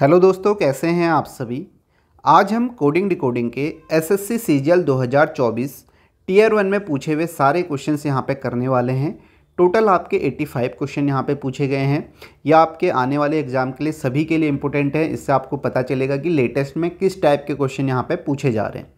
hello दोस्तों कैसे हैं आप सभी आज हम कोडिंग डिकोडिंग के एसएससी सीजीएल 2024 टीयर वन में पूछे हुए सारे क्वेश्चन यहाँ पे करने वाले हैं टोटल आपके 85 क्वेश्चन यहाँ पे पूछे गए हैं या आपके आने वाले एग्जाम के लिए सभी के लिए इंपॉर्टेंट है इससे आपको पता चलेगा कि लेटेस्ट में किस टाइप के क्वेश्चन यहाँ पर पूछे जा रहे हैं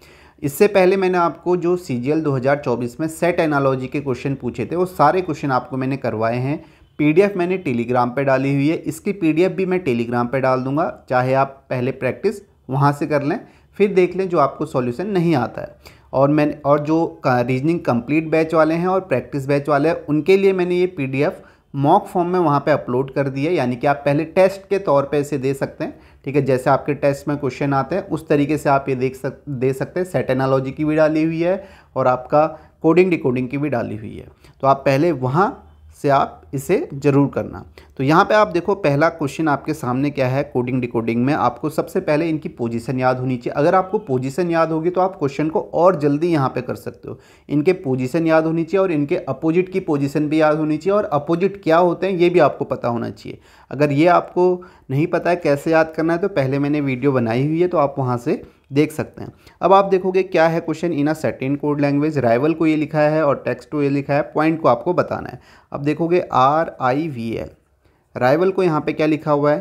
इससे पहले मैंने आपको जो सी 2024 में सेट एनालॉजी के क्वेश्चन पूछे थे वो सारे क्वेश्चन आपको मैंने करवाए हैं पीडीएफ मैंने टेलीग्राम पे डाली हुई है इसकी पीडीएफ भी मैं टेलीग्राम पे डाल दूंगा चाहे आप पहले प्रैक्टिस वहाँ से कर लें फिर देख लें जो आपको सॉल्यूशन नहीं आता है और मैंने और जो रीजनिंग कंप्लीट बैच वाले हैं और प्रैक्टिस बैच वाले हैं उनके लिए मैंने ये पी मॉक फॉर्म में वहाँ पर अपलोड कर दिया यानी कि आप पहले टेस्ट के तौर पर इसे दे सकते हैं ठीक है जैसे आपके टेस्ट में क्वेश्चन आते हैं उस तरीके से आप ये देख सक दे सकते हैं सेटेनोलॉजी की भी डाली हुई है और आपका कोडिंग डिकोडिंग की भी डाली हुई है तो आप पहले वहाँ से आप इसे ज़रूर करना तो यहाँ पे आप देखो पहला क्वेश्चन आपके सामने क्या है कोडिंग डिकोडिंग में आपको सबसे पहले इनकी पोजीशन याद होनी चाहिए अगर आपको पोजीशन याद होगी तो आप क्वेश्चन को और जल्दी यहाँ पे कर सकते हो इनके पोजीशन याद होनी चाहिए और इनके अपोजिट की पोजीशन भी याद होनी चाहिए और अपोजिट क्या होते हैं ये भी आपको पता होना चाहिए अगर ये आपको नहीं पता है कैसे याद करना है तो पहले मैंने वीडियो बनाई हुई है तो आप वहाँ से देख सकते हैं अब आप देखोगे क्या है question in a certain code language rival को ये लिखा है और टेक्स्ट को ये लिखा है पॉइंट को आपको बताना है अब देखोगे R I V L rival को यहाँ पे क्या लिखा हुआ है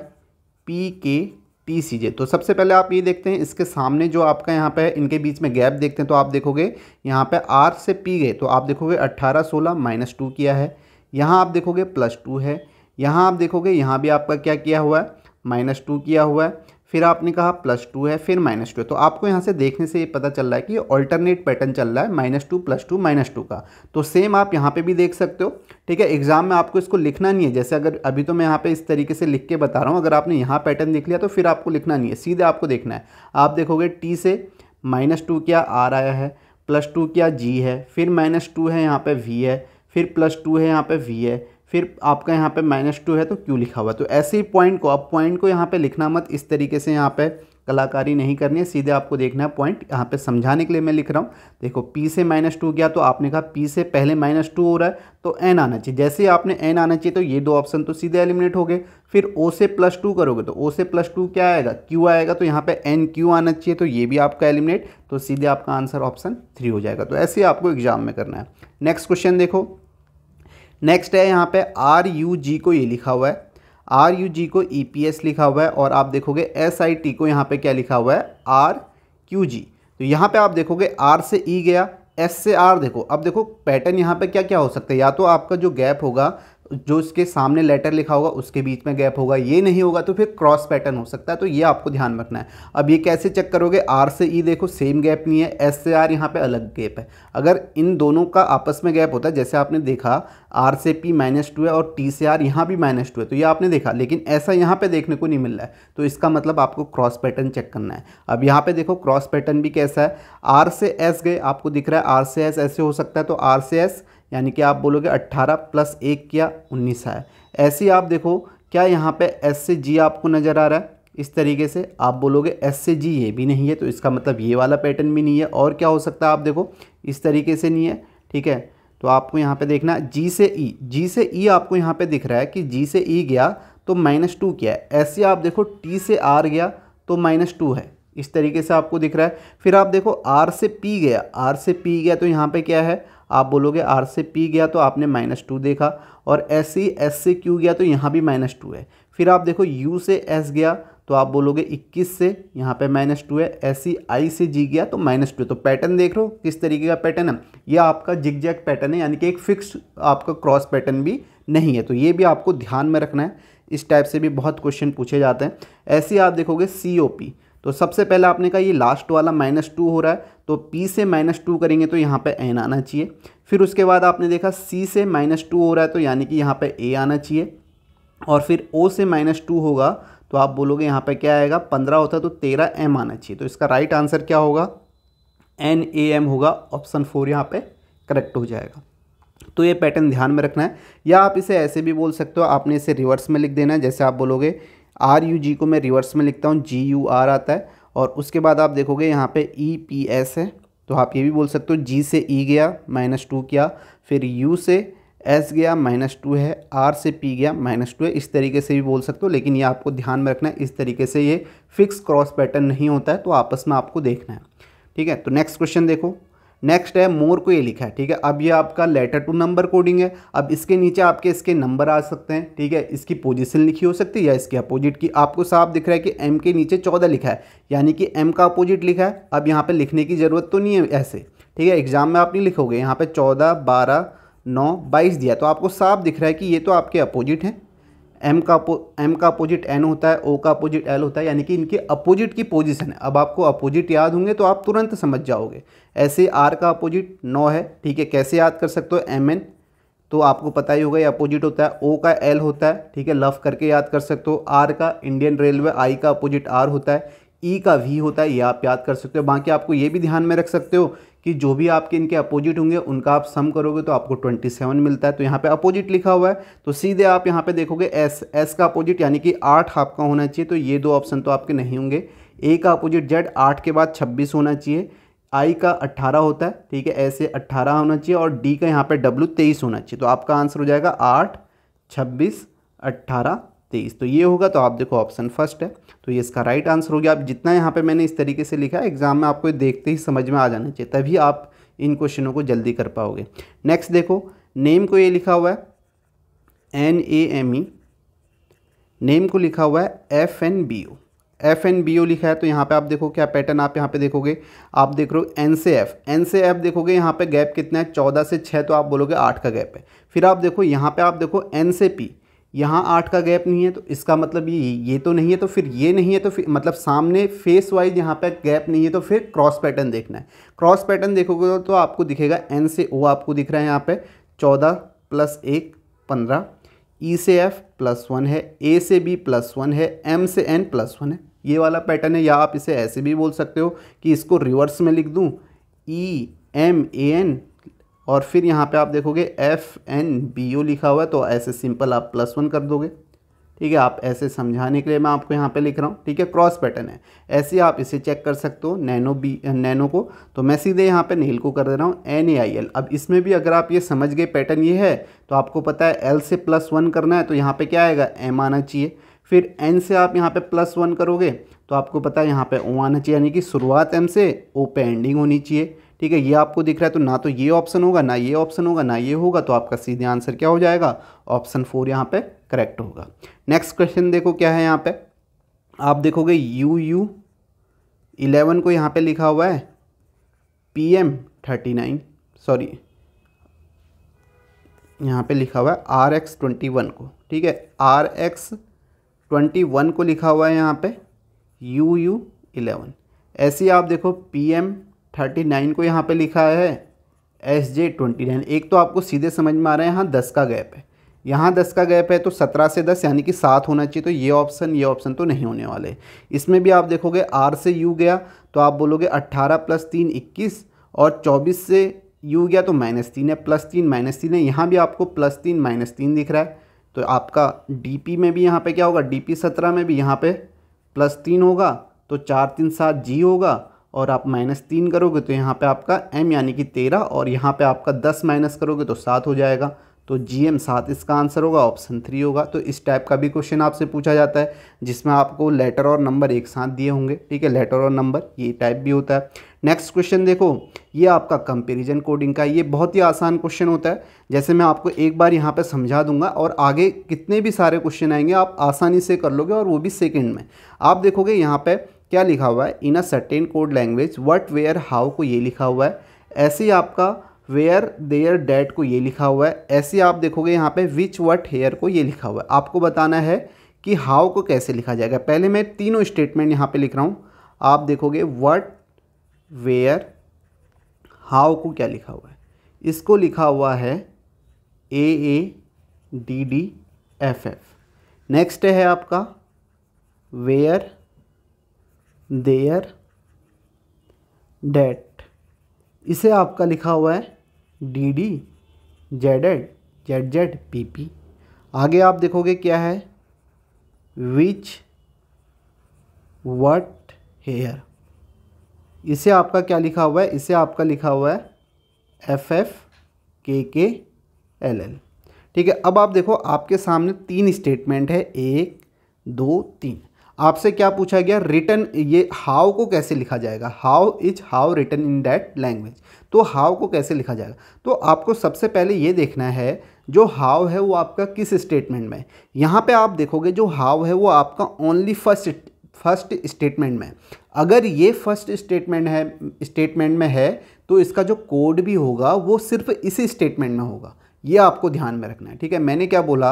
पी के टी सी जे तो सबसे पहले आप ये देखते हैं इसके सामने जो आपका यहाँ पे इनके बीच में गैप देखते हैं तो आप देखोगे यहाँ पे आर से पी गए तो आप देखोगे अट्ठारह सोलह माइनस टू किया है यहाँ आप देखोगे प्लस टू है यहाँ आप देखोगे यहाँ भी आपका क्या किया हुआ है माइनस टू किया हुआ है फिर आपने कहा प्लस टू है फिर माइनस टू है तो आपको यहाँ से देखने से ये पता चल रहा है कि अल्टरनेट पैटर्न चल रहा है minus two plus two minus two का तो सेम आप यहाँ पे भी देख सकते हो ठीक है एग्जाम में आपको इसको लिखना नहीं है जैसे अगर अभी तो मैं यहाँ पे इस तरीके से लिख के बता रहा हूँ अगर आपने यहाँ पैटर्न देख लिया तो फिर आपको लिखना नहीं है सीधे आपको देखना है आप देखोगे टी से माइनस टू क्या आर आया है प्लस टू क्या जी है फिर माइनस टू है यहाँ पर वी है फिर प्लस टू है यहाँ पर वी है फिर आपका यहाँ पे माइनस टू है तो क्यों लिखा हुआ तो ऐसे ही पॉइंट को आप पॉइंट को यहाँ पे लिखना मत इस तरीके से यहाँ पे कलाकारी नहीं करनी है सीधे आपको देखना है पॉइंट यहाँ पे समझाने के लिए मैं लिख रहा हूँ देखो पी से माइनस टू गया तो आपने कहा पी से पहले माइनस टू हो रहा है तो एन आना चाहिए जैसे ही आपने एन आना चाहिए तो ये दो ऑप्शन तो सीधे एलिमिनेट हो गए फिर ओ से प्लस टू करोगे तो ओ से प्लस टू क्या आएगा क्यू आएगा तो यहाँ पे एन क्यू आना चाहिए तो ये भी आपका एलिमिनेट तो सीधे आपका आंसर ऑप्शन थ्री हो जाएगा तो ऐसे ही आपको एग्जाम में करना है नेक्स्ट क्वेश्चन देखो नेक्स्ट है यहाँ पे आर यू जी को ये लिखा हुआ है आर यू जी को ई पी एस लिखा हुआ है और आप देखोगे एस आई टी को यहाँ पे क्या लिखा हुआ है आर क्यू जी तो यहाँ पे आप देखोगे आर से ई e गया एस से आर देखो अब देखो पैटर्न यहाँ पे क्या क्या हो सकता है या तो आपका जो गैप होगा जो इसके सामने लेटर लिखा होगा उसके बीच में गैप होगा ये नहीं होगा तो फिर क्रॉस पैटर्न हो सकता है तो ये आपको ध्यान रखना है अब ये कैसे चेक करोगे आर से ई e देखो सेम गैप नहीं है एस से आर यहाँ पे अलग गैप है अगर इन दोनों का आपस में गैप होता है जैसे आपने देखा आर से पी माइनस टू है और टी से आर यहाँ भी माइनस टू है तो ये आपने देखा लेकिन ऐसा यहाँ पे देखने को नहीं मिल रहा है तो इसका मतलब आपको क्रॉस पैटर्न चेक करना है अब यहाँ पे देखो क्रॉस पैटर्न भी कैसा है आर से एस गए आपको दिख रहा है आर से एस ऐसे हो सकता है तो आर से एस यानी कि आप बोलोगे 18 प्लस एक किया 19 आया ऐसे आप देखो क्या यहाँ पे एस से जी आपको नज़र आ रहा है इस तरीके से आप बोलोगे एस से जी ये भी नहीं है तो इसका मतलब ये वाला पैटर्न भी नहीं है और क्या हो सकता है आप देखो इस तरीके से नहीं है ठीक है तो आपको यहाँ पे देखना जी से ई e, जी से ई e आपको यहाँ पे दिख रहा है कि जी से ई e गया तो माइनस टू क्या है ऐसे आप देखो टी से आर गया तो माइनस टू है इस तरीके से आपको दिख रहा है फिर आप देखो आर से पी गया आर से पी गया तो यहाँ पे क्या है आप बोलोगे आर से पी गया तो आपने माइनस टू देखा और एस सी एस से क्यू गया तो यहाँ भी माइनस टू है फिर आप देखो यू से एस गया तो आप बोलोगे 21 से यहाँ पे माइनस टू है एस सी आई से जी गया तो माइनस टू तो पैटर्न देख रहे हो किस तरीके का पैटर्न है ये आपका जिग जैक पैटर्न है यानी कि एक फिक्स आपका क्रॉस पैटर्न भी नहीं है तो ये भी आपको ध्यान में रखना है इस टाइप से भी बहुत क्वेश्चन पूछे जाते हैं ऐसे आप देखोगे सी ओ पी तो सबसे पहले आपने कहा ये लास्ट वाला माइनस टू हो रहा है तो P से माइनस टू करेंगे तो यहाँ पे N आना चाहिए फिर उसके बाद आपने देखा C से माइनस टू हो रहा है तो यानी कि यहाँ पे A आना चाहिए और फिर O से माइनस टू होगा तो आप बोलोगे यहाँ पे क्या आएगा पंद्रह होता तो तेरह एम आना चाहिए तो इसका राइट आंसर क्या होगा एन ए एम होगा ऑप्शन फोर यहाँ पे करेक्ट हो जाएगा तो ये पैटर्न ध्यान में रखना है या आप इसे ऐसे भी बोल सकते हो आपने इसे रिवर्स में लिख देना है जैसे आप बोलोगे आर यू जी को मैं रिवर्स में लिखता हूँ जी यू आर आता है और उसके बाद आप देखोगे यहाँ पे ई पी एस है तो आप ये भी बोल सकते हो जी से ई e गया माइनस टू किया फिर यू से एस गया माइनस टू है आर से पी गया माइनस टू है इस तरीके से भी बोल सकते हो लेकिन ये आपको ध्यान में रखना है इस तरीके से ये फिक्स क्रॉस पैटर्न नहीं होता है तो आपस में आपको देखना है ठीक है तो नेक्स्ट क्वेश्चन देखो नेक्स्ट है मोर को ये लिखा है ठीक है अब ये आपका लेटर टू नंबर कोडिंग है अब इसके नीचे आपके इसके नंबर आ सकते हैं ठीक है इसकी पोजीशन लिखी हो सकती है या इसके अपोजिट की आपको साफ दिख रहा है कि एम के नीचे चौदह लिखा है यानी कि एम का अपोजिट लिखा है अब यहाँ पर लिखने की ज़रूरत तो नहीं है ऐसे ठीक है एग्जाम में आप नहीं लिखोगे यहाँ पर चौदह बारह नौ बाईस दिया तो आपको साफ दिख रहा है कि ये तो आपके अपोजिट हैं एम का एम का अपोजिट एन होता है ओ का अपोजिट एल होता है यानी कि इनके अपोजिट की पोजिशन है अब आपको अपोजिट याद होंगे तो आप तुरंत समझ जाओगे ऐसे आर का अपोजिट नौ है ठीक है कैसे याद कर सकते हो एम एन तो आपको पता ही होगा ये अपोजिट होता है ओ का एल होता है ठीक है लफ करके याद कर सकते हो आर का इंडियन रेलवे आई का अपोजिट आर होता है ई e का वी होता है ये आप याद कर सकते हो बाकी आपको ये भी ध्यान में रख सकते हो कि जो भी आपके इनके अपोजिट होंगे उनका आप सम करोगे तो आपको 27 मिलता है तो यहाँ पे अपोजिट लिखा हुआ है तो सीधे आप यहाँ पे देखोगे एस एस का अपोजिट यानी कि आठ आपका होना चाहिए तो ये दो ऑप्शन तो आपके नहीं होंगे ए का अपोजिट जेड आठ के बाद छब्बीस होना चाहिए आई का अट्ठारह होता है ठीक है ऐसे अट्ठारह होना चाहिए और डी का यहाँ पर डब्ल्यू तेईस होना चाहिए तो आपका आंसर हो जाएगा आठ छब्बीस अट्ठारह तेईस तो ये होगा तो आप देखो ऑप्शन फर्स्ट है तो ये इसका राइट आंसर हो गया आप जितना यहाँ पे मैंने इस तरीके से लिखा है एग्जाम में आपको देखते ही समझ में आ जाना चाहिए तभी आप इन क्वेश्चनों को जल्दी कर पाओगे नेक्स्ट देखो नेम को ये लिखा हुआ है N A M E name को लिखा हुआ है F N B O F N B O लिखा है तो यहाँ पे आप देखो क्या पैटर्न आप यहाँ पे देखोगे आप देख रहे हो एन से एफ एन से एफ देखोगे यहाँ पे गैप कितना है चौदह से छः तो आप बोलोगे आठ का गैप है फिर आप देखो यहाँ पे आप देखो एन से पी यहाँ आठ का गैप नहीं है तो इसका मतलब ये ये तो नहीं है तो फिर ये नहीं है तो फिर मतलब सामने फेस वाइज यहाँ पे गैप नहीं है तो फिर क्रॉस पैटर्न देखना है क्रॉस पैटर्न देखोगे तो आपको दिखेगा एन से ओ आपको दिख रहा है यहाँ पे चौदह प्लस एक पंद्रह ई e से एफ प्लस वन है ए से बी प्लस वन है एम से एन प्लस वन है ये वाला पैटर्न है या आप इसे ऐसे भी बोल सकते हो कि इसको रिवर्स में लिख दूँ ई एम ए एन और फिर यहाँ पे आप देखोगे एफ एन बी यू लिखा हुआ है तो ऐसे सिंपल आप प्लस वन कर दोगे ठीक है आप ऐसे समझाने के लिए मैं आपको यहाँ पे लिख रहा हूँ ठीक है क्रॉस पैटर्न है ऐसे आप इसे चेक कर सकते हो नैनो बी नैनो को तो मैं सीधे यहाँ पे नील को कर दे रहा हूँ एन ए आई एल अब इसमें भी अगर आप ये समझ गए पैटर्न ये है तो आपको पता है एल से प्लस वन करना है तो यहाँ पे क्या आएगा एम आना चाहिए फिर एन से आप यहाँ पे प्लस वन करोगे तो आपको पता है यहाँ पे ओ आना चाहिए यानी कि शुरुआत एम से ओ पे एंडिंग होनी चाहिए ठीक है ये आपको दिख रहा है तो ना तो ये ऑप्शन होगा ना ये ऑप्शन होगा ना ये होगा तो आपका सीधे आंसर क्या हो जाएगा ऑप्शन फोर यहाँ पे करेक्ट होगा नेक्स्ट क्वेश्चन देखो क्या है यहाँ पे आप देखोगे यू यू इलेवन को यहाँ पे लिखा हुआ है P M thirty nine sorry यहाँ पे लिखा हुआ है आर एक्स ट्वेंटी वन को ठीक है आर एक्स ट्वेंटी वन को लिखा हुआ है यहाँ पे यू यू इलेवन ऐसे आप देखो पी एम थर्टी नाइन को यहाँ पे लिखा है एस जे ट्वेंटी नाइन एक तो आपको सीधे समझ में आ रहा है यहाँ दस का गैप है यहाँ दस का गैप है तो सत्रह से दस यानी कि सात होना चाहिए तो ये ऑप्शन ये ऑप्शन तो नहीं होने वाले इसमें भी आप देखोगे आर से यू गया तो आप बोलोगे अट्ठारह प्लस तीन इक्कीस और चौबीस से यू गया तो माइनस तीन है प्लस तीन माइनस तीन है यहाँ भी आपको प्लस तीन माइनस तीन दिख रहा है तो आपका पी में भी यहाँ पर क्या होगा पी सत्रह में भी यहाँ पर प्लस तीन होगा तो चार तीन सात जी होगा और आप माइनस तीन करोगे तो यहाँ पे आपका एम यानी कि तेरह और यहाँ पे आपका दस माइनस करोगे तो सात हो जाएगा तो जी एम सात इसका आंसर होगा ऑप्शन थ्री होगा तो इस टाइप का भी क्वेश्चन आपसे पूछा जाता है जिसमें आपको लेटर और नंबर एक साथ दिए होंगे ठीक है लेटर और नंबर ये टाइप भी होता है नेक्स्ट क्वेश्चन देखो ये आपका कंपेरिजन कोडिंग का ये बहुत ही आसान क्वेश्चन होता है जैसे मैं आपको एक बार यहाँ पर समझा दूंगा और आगे कितने भी सारे क्वेश्चन आएंगे आप आसानी से कर लोगे और वो भी सेकेंड में आप देखोगे यहाँ पर क्या लिखा हुआ है in a certain code language what where how को ये लिखा हुआ है ऐसे आपका वेयर देयर डेट को ये लिखा हुआ है ऐसे आप देखोगे यहाँ पे विच वट हेयर को ये लिखा हुआ है आपको बताना है कि हाउ को कैसे लिखा जाएगा पहले मैं तीनों स्टेटमेंट यहाँ पे लिख रहा हूँ आप देखोगे वट वेयर हाउ को क्या लिखा हुआ है इसको लिखा हुआ है A A D D F F next है आपका वेयर देयर डेट इसे आपका लिखा हुआ है D D Z Z Z Z P P आगे आप देखोगे क्या है विच वट हेयर इसे आपका क्या लिखा हुआ है इसे आपका लिखा हुआ है एफ एफ के के एल एल ठीक है अब आप देखो आपके सामने तीन स्टेटमेंट है एक दो तीन आपसे क्या पूछा गया रिटर्न ये हाउ को कैसे लिखा जाएगा how is how return in that language तो हाउ को कैसे लिखा जाएगा तो आपको सबसे पहले ये देखना है जो हाव है वो आपका किस स्टेटमेंट में यहाँ पे आप देखोगे जो हाव है वो आपका ओनली फर्स्ट फर्स्ट स्टेटमेंट में अगर ये फर्स्ट स्टेटमेंट है स्टेटमेंट में है तो इसका जो कोड भी होगा वो सिर्फ इसी स्टेटमेंट में होगा ये आपको ध्यान में रखना है ठीक है मैंने क्या बोला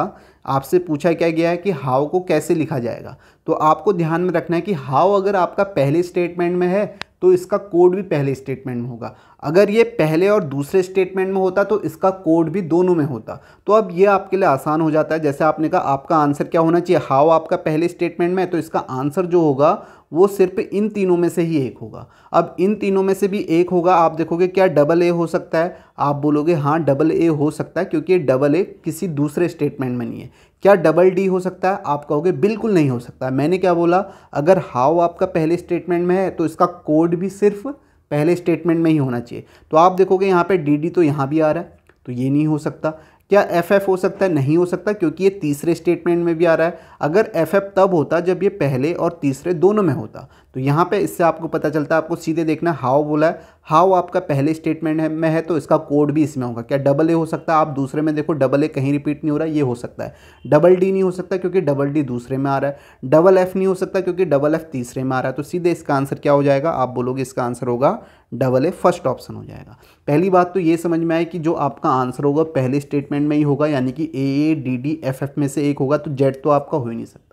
आपसे पूछा क्या गया है कि हाव को कैसे लिखा जाएगा तो आपको ध्यान में रखना है कि हाव अगर आपका पहले स्टेटमेंट में है तो इसका कोड भी पहले स्टेटमेंट में होगा अगर ये पहले और दूसरे स्टेटमेंट में होता तो इसका कोड भी दोनों में होता तो अब ये आपके लिए आसान हो जाता है जैसे आपने कहा आपका आंसर क्या होना चाहिए हाव आपका पहले स्टेटमेंट में है तो इसका आंसर जो होगा वो सिर्फ इन तीनों में से ही एक होगा अब इन तीनों में से भी एक होगा आप देखोगे क्या डबल ए हो सकता है आप बोलोगे हाँ डबल ए हो सकता है क्योंकि डबल ए किसी दूसरे स्टेटमेंट में नहीं है क्या डबल डी हो सकता है आप कहोगे बिल्कुल नहीं हो सकता मैंने क्या बोला अगर हाव आपका पहले स्टेटमेंट में है तो इसका कोड भी सिर्फ पहले स्टेटमेंट में ही होना चाहिए तो आप देखोगे यहाँ पर डी डी तो यहाँ भी आ रहा है तो ये नहीं हो सकता क्या एफ एफ हो सकता है नहीं हो सकता क्योंकि ये तीसरे स्टेटमेंट में भी आ रहा है अगर एफ एफ तब होता जब ये पहले और तीसरे दोनों में होता तो यहाँ पे इससे आपको पता चलता है आपको सीधे देखना हाउ बोला है हाउ आपका पहले स्टेटमेंट है में है तो इसका कोड भी इसमें होगा क्या डबल ए हो सकता है आप दूसरे में देखो डबल ए कहीं रिपीट नहीं हो रहा ये हो सकता है डबल डी नहीं हो सकता क्योंकि डबल डी दूसरे में आ रहा है डबल एफ नहीं हो सकता क्योंकि डबल एफ तीसरे में आ रहा है तो सीधे इसका आंसर क्या हो जाएगा आप बोलोगे इसका आंसर होगा डबल ए फर्स्ट ऑप्शन हो जाएगा पहली बात तो ये समझ में आए कि जो आपका आंसर होगा पहले स्टेटमेंट में ही होगा यानी कि A A D D F F में से एक होगा तो जेड तो आपका हो ही नहीं सकता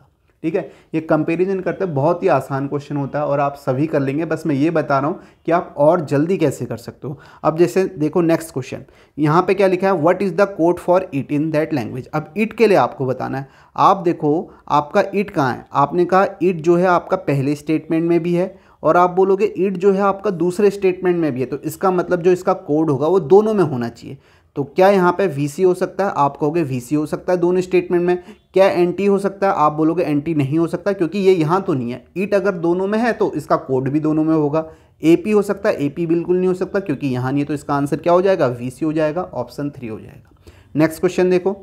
ठीक है ये कंपेरिजन करते बहुत ही आसान क्वेश्चन होता है और आप सभी कर लेंगे बस मैं ये बता रहा हूँ कि आप और जल्दी कैसे कर सकते हो अब जैसे देखो नेक्स्ट क्वेश्चन यहाँ पे क्या लिखा है what is the code for it in that language अब इट के लिए आपको बताना है आप देखो आपका इट कहाँ है आपने कहा इट जो है आपका पहले स्टेटमेंट में भी है और आप बोलोगे इट जो है आपका दूसरे स्टेटमेंट में भी है तो इसका मतलब जो इसका कोड होगा वो दोनों में होना चाहिए तो क्या यहाँ पे वीसी हो सकता है आप कहोगे वीसी हो सकता है दोनों स्टेटमेंट में क्या एंटी हो सकता है आप बोलोगे एंटी नहीं हो सकता क्योंकि ये यहाँ तो नहीं है ईट अगर दोनों में है तो इसका कोड भी दोनों में होगा एपी हो सकता है एपी बिल्कुल नहीं हो सकता क्योंकि यहाँ नहीं है तो इसका आंसर क्या हो जाएगा वी हो जाएगा ऑप्शन थ्री हो जाएगा नेक्स्ट क्वेश्चन देखो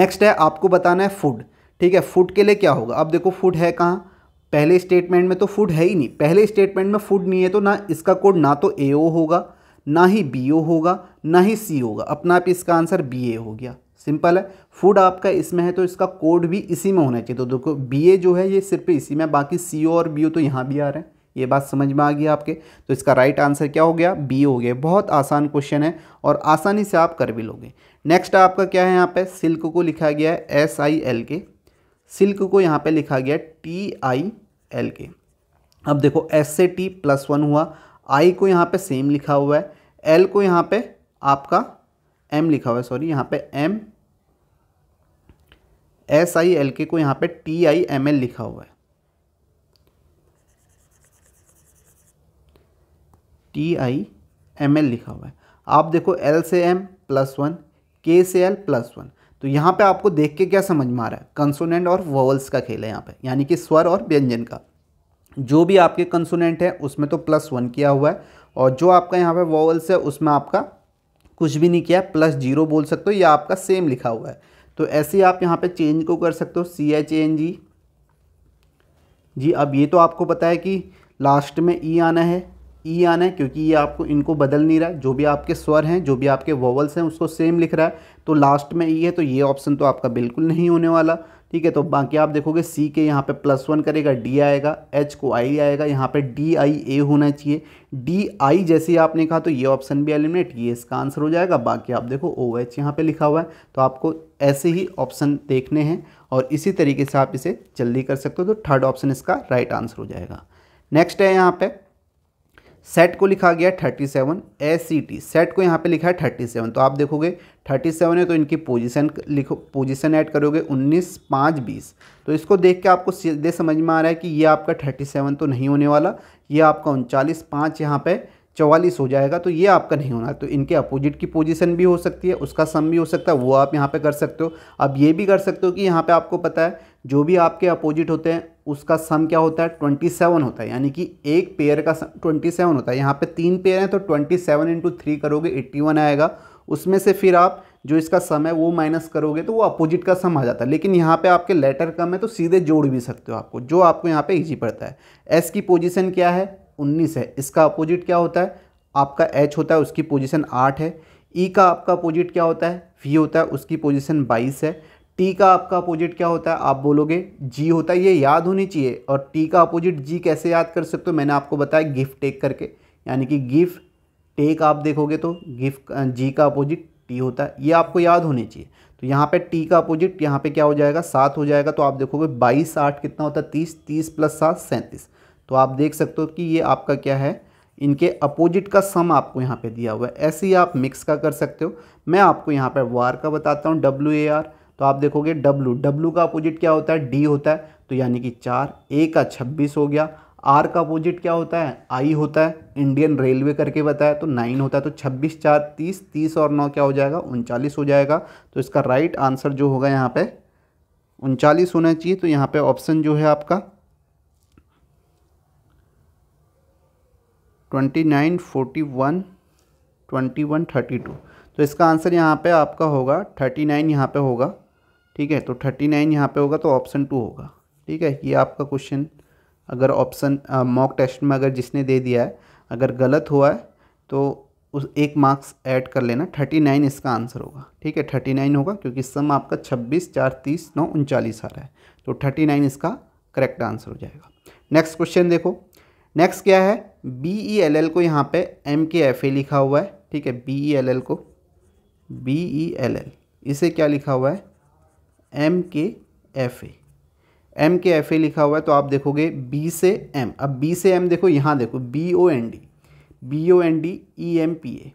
नेक्स्ट है आपको बताना है फूड ठीक है फूड के लिए क्या होगा अब देखो फूड है कहाँ पहले स्टेटमेंट में तो फूड है ही नहीं पहले स्टेटमेंट में फूड नहीं है तो ना इसका कोड ना तो ए होगा ना ही बी ओ होगा ना ही सी होगा अपना आप इसका आंसर बी ए हो गया सिंपल है फूड आपका इसमें है तो इसका कोड भी इसी में होना चाहिए तो देखो बी ए जो है ये सिर्फ इसी में बाकी सी ओ और बी ओ तो यहाँ भी आ रहे हैं ये बात समझ में आ गई आपके तो इसका राइट आंसर क्या हो गया बी हो गया बहुत आसान क्वेश्चन है और आसानी से आप कर भी लोगे नेक्स्ट आपका क्या है यहाँ पे सिल्क को लिखा गया है एस आई एल के सिल्क को यहाँ पे लिखा गया टी आई एल के अब देखो एस से टी प्लस वन हुआ आई को यहाँ पे सेम लिखा हुआ है एल को यहाँ पे आपका एम लिखा हुआ है सॉरी यहाँ पे एम एस आई एल के को यहाँ पे टी आई एम एल लिखा हुआ है टी आई एम एल लिखा हुआ है आप देखो एल से एम प्लस वन के से एल प्लस वन तो यहाँ पे आपको देख के क्या समझ में आ रहा है कंसोनेंट और वोवल्स का खेल है यहाँ पे यानी कि स्वर और व्यंजन का जो भी आपके कंसोनेंट है उसमें तो प्लस वन किया हुआ है और जो आपका यहाँ पे वॉवल्स है उसमें आपका कुछ भी नहीं किया प्लस जीरो बोल सकते हो या आपका सेम लिखा हुआ है तो ऐसे ही आप यहाँ पे चेंज को कर सकते हो सी एच एन जी जी अब ये तो आपको पता है कि लास्ट में ई e आना है ई e आना है क्योंकि ये आपको इनको बदल नहीं रहा है जो भी आपके स्वर हैं जो भी आपके वॉवल्स हैं उसको सेम लिख रहा है तो लास्ट में ई e है तो ये ऑप्शन तो आपका बिल्कुल नहीं होने वाला ठीक है तो बाकी आप देखोगे सी के यहाँ पे प्लस वन करेगा डी आएगा एच को आई आएगा यहाँ पे डी आई ए होना चाहिए डी आई जैसे आपने कहा तो ये ऑप्शन भी एलिमिनेट ये इसका आंसर हो जाएगा बाकी आप देखो ओ एच यहाँ पर लिखा हुआ है तो आपको ऐसे ही ऑप्शन देखने हैं और इसी तरीके से आप इसे जल्दी कर सकते हो तो थर्ड ऑप्शन इसका राइट आंसर हो जाएगा नेक्स्ट है यहाँ पर सेट को लिखा गया thirty seven A C T set को यहाँ पे लिखा है थर्टी सेवन तो आप देखोगे थर्टी सेवन है तो इनकी पोजीशन लिखो पोजीशन ऐड करोगे उन्नीस पाँच बीस तो इसको देख के आपको सीधे समझ में आ रहा है कि ये आपका थर्टी सेवन तो नहीं होने वाला ये आपका उनचालीस पाँच यहाँ पर चवालीस हो जाएगा तो ये आपका नहीं होना तो इनके अपोजिट की पोजीशन भी हो सकती है उसका सम भी हो सकता है वो आप यहाँ पे कर सकते हो अब ये भी कर सकते हो कि यहाँ पे आपको पता है जो भी आपके अपोजिट होते हैं उसका सम क्या होता है ट्वेंटी सेवन होता है यानी कि एक पेयर का ट्वेंटी सेवन होता है यहाँ पर तीन पेयर हैं तो ट्वेंटी सेवन इंटू थ्री करोगे एट्टी वन आएगा उसमें से फिर आप जो इसका सम है वो माइनस करोगे तो वो अपोजिट का सम आ जाता है लेकिन यहाँ पे आपके लेटर कम है तो सीधे जोड़ भी सकते हो आपको जो आपको यहाँ पे इजी पड़ता है एस की पोजीशन क्या है 19 है इसका अपोजिट क्या होता है आपका एच होता है उसकी पोजिशन आठ है ई e का आपका अपोजिट क्या होता है वी होता है उसकी पोजिशन बाईस है टी का आपका अपोजिट क्या होता है आप बोलोगे जी होता है ये याद होनी चाहिए और टी का अपोजिट जी कैसे याद कर सकते हो मैंने आपको बताया गिफ्ट टेक करके यानी कि गिफ्ट टेक आप देखोगे तो गिफ्ट जी का अपोजिट टी होता है ये आपको याद होनी चाहिए तो यहाँ पे टी का अपोजिट यहाँ पे क्या हो जाएगा सात हो जाएगा तो आप देखोगे बाईस आठ कितना होता है तीस तीस प्लस सात सैंतीस तो आप देख सकते हो कि ये आपका क्या है इनके अपोजिट का सम आपको यहाँ पे दिया हुआ है ऐसे ही आप मिक्स का कर सकते हो मैं आपको यहाँ पर वार का बताता हूँ डब्ल्यू ए आर तो आप देखोगे डब्ल्यू डब्ल्यू का अपोजिट क्या होता है डी होता है तो यानी कि चार ए का छब्बीस हो गया आर का अपोजिट क्या होता है आई होता है इंडियन रेलवे करके बताया तो नाइन होता है तो छब्बीस चार तीस तीस और नौ क्या हो जाएगा उनचालीस हो जाएगा तो इसका राइट आंसर जो होगा यहाँ पे उनचालीस होना चाहिए तो यहाँ पे ऑप्शन जो है आपका twenty nine forty one twenty one thirty two तो इसका आंसर यहाँ पे आपका होगा थर्टी नाइन यहाँ पर होगा ठीक है तो थर्टी नाइन यहाँ पर होगा तो ऑप्शन टू होगा ठीक है ये आपका क्वेश्चन अगर ऑप्शन मॉक टेस्ट में अगर जिसने दे दिया है अगर गलत हुआ है तो उस एक मार्क्स ऐड कर लेना थर्टी नाइन इसका आंसर होगा ठीक है थर्टी नाइन होगा क्योंकि सम आपका छब्बीस चार तीस नौ उनचालीस आ रहा है तो थर्टी नाइन इसका करेक्ट आंसर हो जाएगा नेक्स्ट क्वेश्चन देखो नेक्स्ट क्या है बी ई एल एल को यहाँ पे एम के एफ ए लिखा हुआ है ठीक है बी ई एल एल को बी ई एल एल इसे क्या लिखा हुआ है M K F A M K F A लिखा हुआ है तो आप देखोगे बी से एम अब बी से एम देखो यहाँ देखो B O N D B O N D E M P A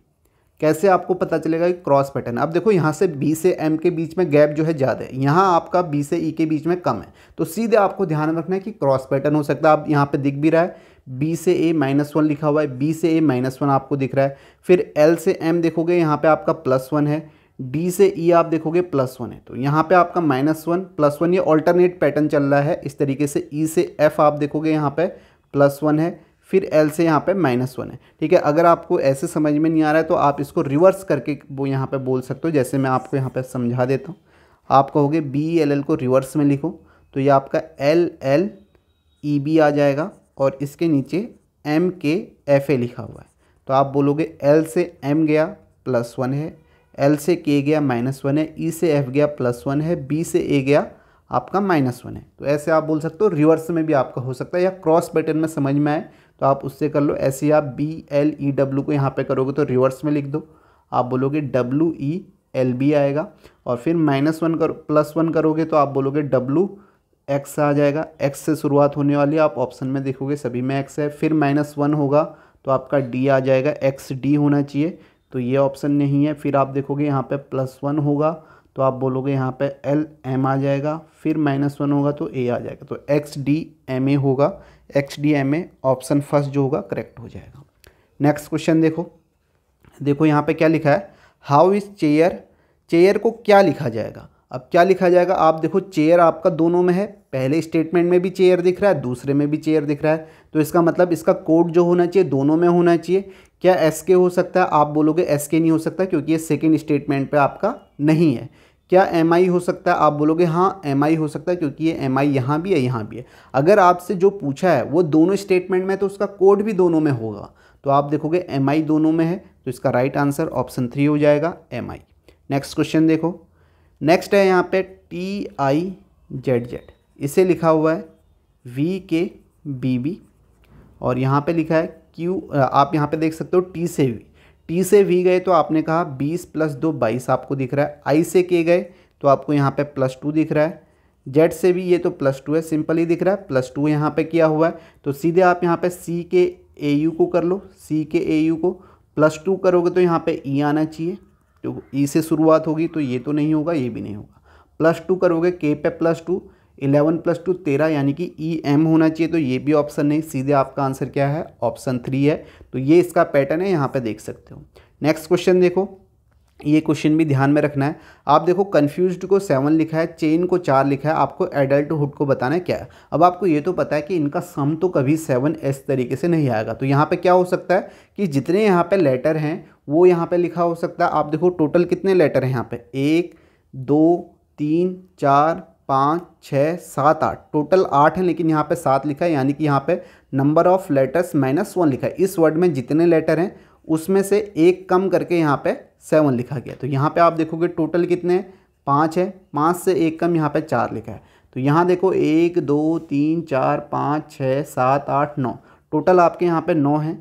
कैसे आपको पता चलेगा कि क्रॉस पैटर्न अब देखो यहाँ से बी से एम के बीच में गैप जो है ज़्यादा है यहाँ आपका बी से ई e के बीच में कम है तो सीधे आपको ध्यान रखना है कि क्रॉस पैटर्न हो सकता है आप यहाँ पे दिख भी रहा है बी से ए माइनस वन लिखा हुआ है बी से ए माइनस वन आपको दिख रहा है फिर एल से एम देखोगे यहाँ पे आपका प्लस वन है डी से ई e आप देखोगे प्लस वन है तो यहाँ पे आपका माइनस वन प्लस वन ये ऑल्टरनेट पैटर्न चल रहा है इस तरीके से ई e से एफ आप देखोगे यहाँ पे प्लस वन है फिर एल से यहाँ पे माइनस वन है ठीक है अगर आपको ऐसे समझ में नहीं आ रहा है तो आप इसको रिवर्स करके वो यहाँ पर बोल सकते हो जैसे मैं आपको यहाँ पर समझा देता हूँ आप कहोगे बी एल एल को रिवर्स में लिखो तो ये आपका एल एल ई बी आ जाएगा और इसके नीचे एम के एफ ए लिखा हुआ है तो आप बोलोगे एल से एम गया प्लस वन है एल से के गया माइनस वन है ई e से एफ गया प्लस वन है बी से ए गया आपका माइनस वन है तो ऐसे आप बोल सकते हो रिवर्स में भी आपका हो सकता है या क्रॉस पैटर्न में समझ में आए तो आप उससे कर लो ऐसे ही आप बी एल ई डब्ल्यू को यहाँ पे करोगे तो रिवर्स में लिख दो आप बोलोगे डब्ल्यू ई एल बी आएगा और फिर माइनस वन कर प्लस वन करोगे तो आप बोलोगे डब्ल्यू एक्स आ जाएगा एक्स से शुरुआत होने वाली आप ऑप्शन में देखोगे सभी में एक्स है फिर माइनस वन होगा तो आपका डी आ जाएगा एक्स डी होना चाहिए तो ये ऑप्शन नहीं है फिर आप देखोगे यहाँ पे प्लस वन होगा तो आप बोलोगे यहाँ पे एल एम आ जाएगा फिर माइनस वन होगा तो ए आ जाएगा तो एक्स डी एम ए होगा X D M A option first जो होगा करेक्ट हो जाएगा नेक्स्ट क्वेश्चन देखो देखो यहाँ पे क्या लिखा है हाउ इज़ चेयर चेयर को क्या लिखा जाएगा अब क्या लिखा जाएगा आप देखो चेयर आपका दोनों में है पहले स्टेटमेंट में भी चेयर दिख रहा है दूसरे में भी चेयर दिख रहा है तो इसका मतलब इसका कोड जो होना चाहिए दोनों में होना चाहिए क्या एस के हो सकता है आप बोलोगे एस के नहीं हो सकता क्योंकि ये सेकेंड स्टेटमेंट पर आपका नहीं है क्या एम आई हो सकता है आप बोलोगे हाँ एम आई हो सकता है क्योंकि ये एम आई यहाँ भी है यहाँ भी है अगर आपसे जो पूछा है वो दोनों स्टेटमेंट में तो उसका कोड भी दोनों में होगा तो आप देखोगे एम आई दोनों में है तो इसका राइट आंसर ऑप्शन थ्री हो जाएगा एम आई नेक्स्ट क्वेश्चन देखो नेक्स्ट है यहाँ पे टी आई जेड जेड इसे लिखा हुआ है वी के बी बी और यहाँ पे लिखा है क्यू आप यहाँ पे देख सकते हो टी से वी टी से वी गए तो आपने कहा बीस प्लस दो बाईस आपको दिख रहा है आई से के गए तो आपको यहाँ पे प्लस टू दिख रहा है जेड से भी ये तो प्लस टू है सिंपल ही दिख रहा है प्लस टू यहाँ पे किया हुआ है तो सीधे आप यहाँ पे सी के ए यू को कर लो सी के ए यू को प्लस टू करोगे तो यहाँ पे ई e आना चाहिए जो ई e से शुरुआत होगी तो ये तो नहीं होगा ये भी नहीं होगा प्लस टू करोगे के पे plus two eleven plus two तेरह यानी कि ई e, एम होना चाहिए तो ये भी ऑप्शन नहीं सीधे आपका आंसर क्या है ऑप्शन थ्री है तो ये इसका पैटर्न है यहाँ पे देख सकते हो नेक्स्ट क्वेश्चन देखो ये क्वेश्चन भी ध्यान में रखना है आप देखो कन्फ्यूज को सेवन लिखा है चेन को चार लिखा है आपको एडल्टहुड को बताना है क्या है अब आपको ये तो पता है कि इनका सम तो कभी सेवन एस तरीके से नहीं आएगा तो यहाँ पे क्या हो सकता है कि जितने यहाँ पे लेटर हैं वो यहाँ पे लिखा हो सकता है आप देखो टोटल कितने लेटर हैं यहाँ पे एक दो तीन चार पाँच छः सात आठ टोटल आठ हैं लेकिन यहाँ पे सात लिखा है यानी कि यहाँ पे number of letters minus one लिखा है इस वर्ड में जितने लेटर हैं उसमें से एक कम करके यहाँ पे सेवन लिखा गया तो यहाँ पे आप देखोगे टोटल कितने पाँच है पाँच से एक कम यहाँ पे चार लिखा है तो यहाँ देखो एक दो तीन चार पाँच छः सात आठ नौ टोटल आपके यहाँ पे नौ हैं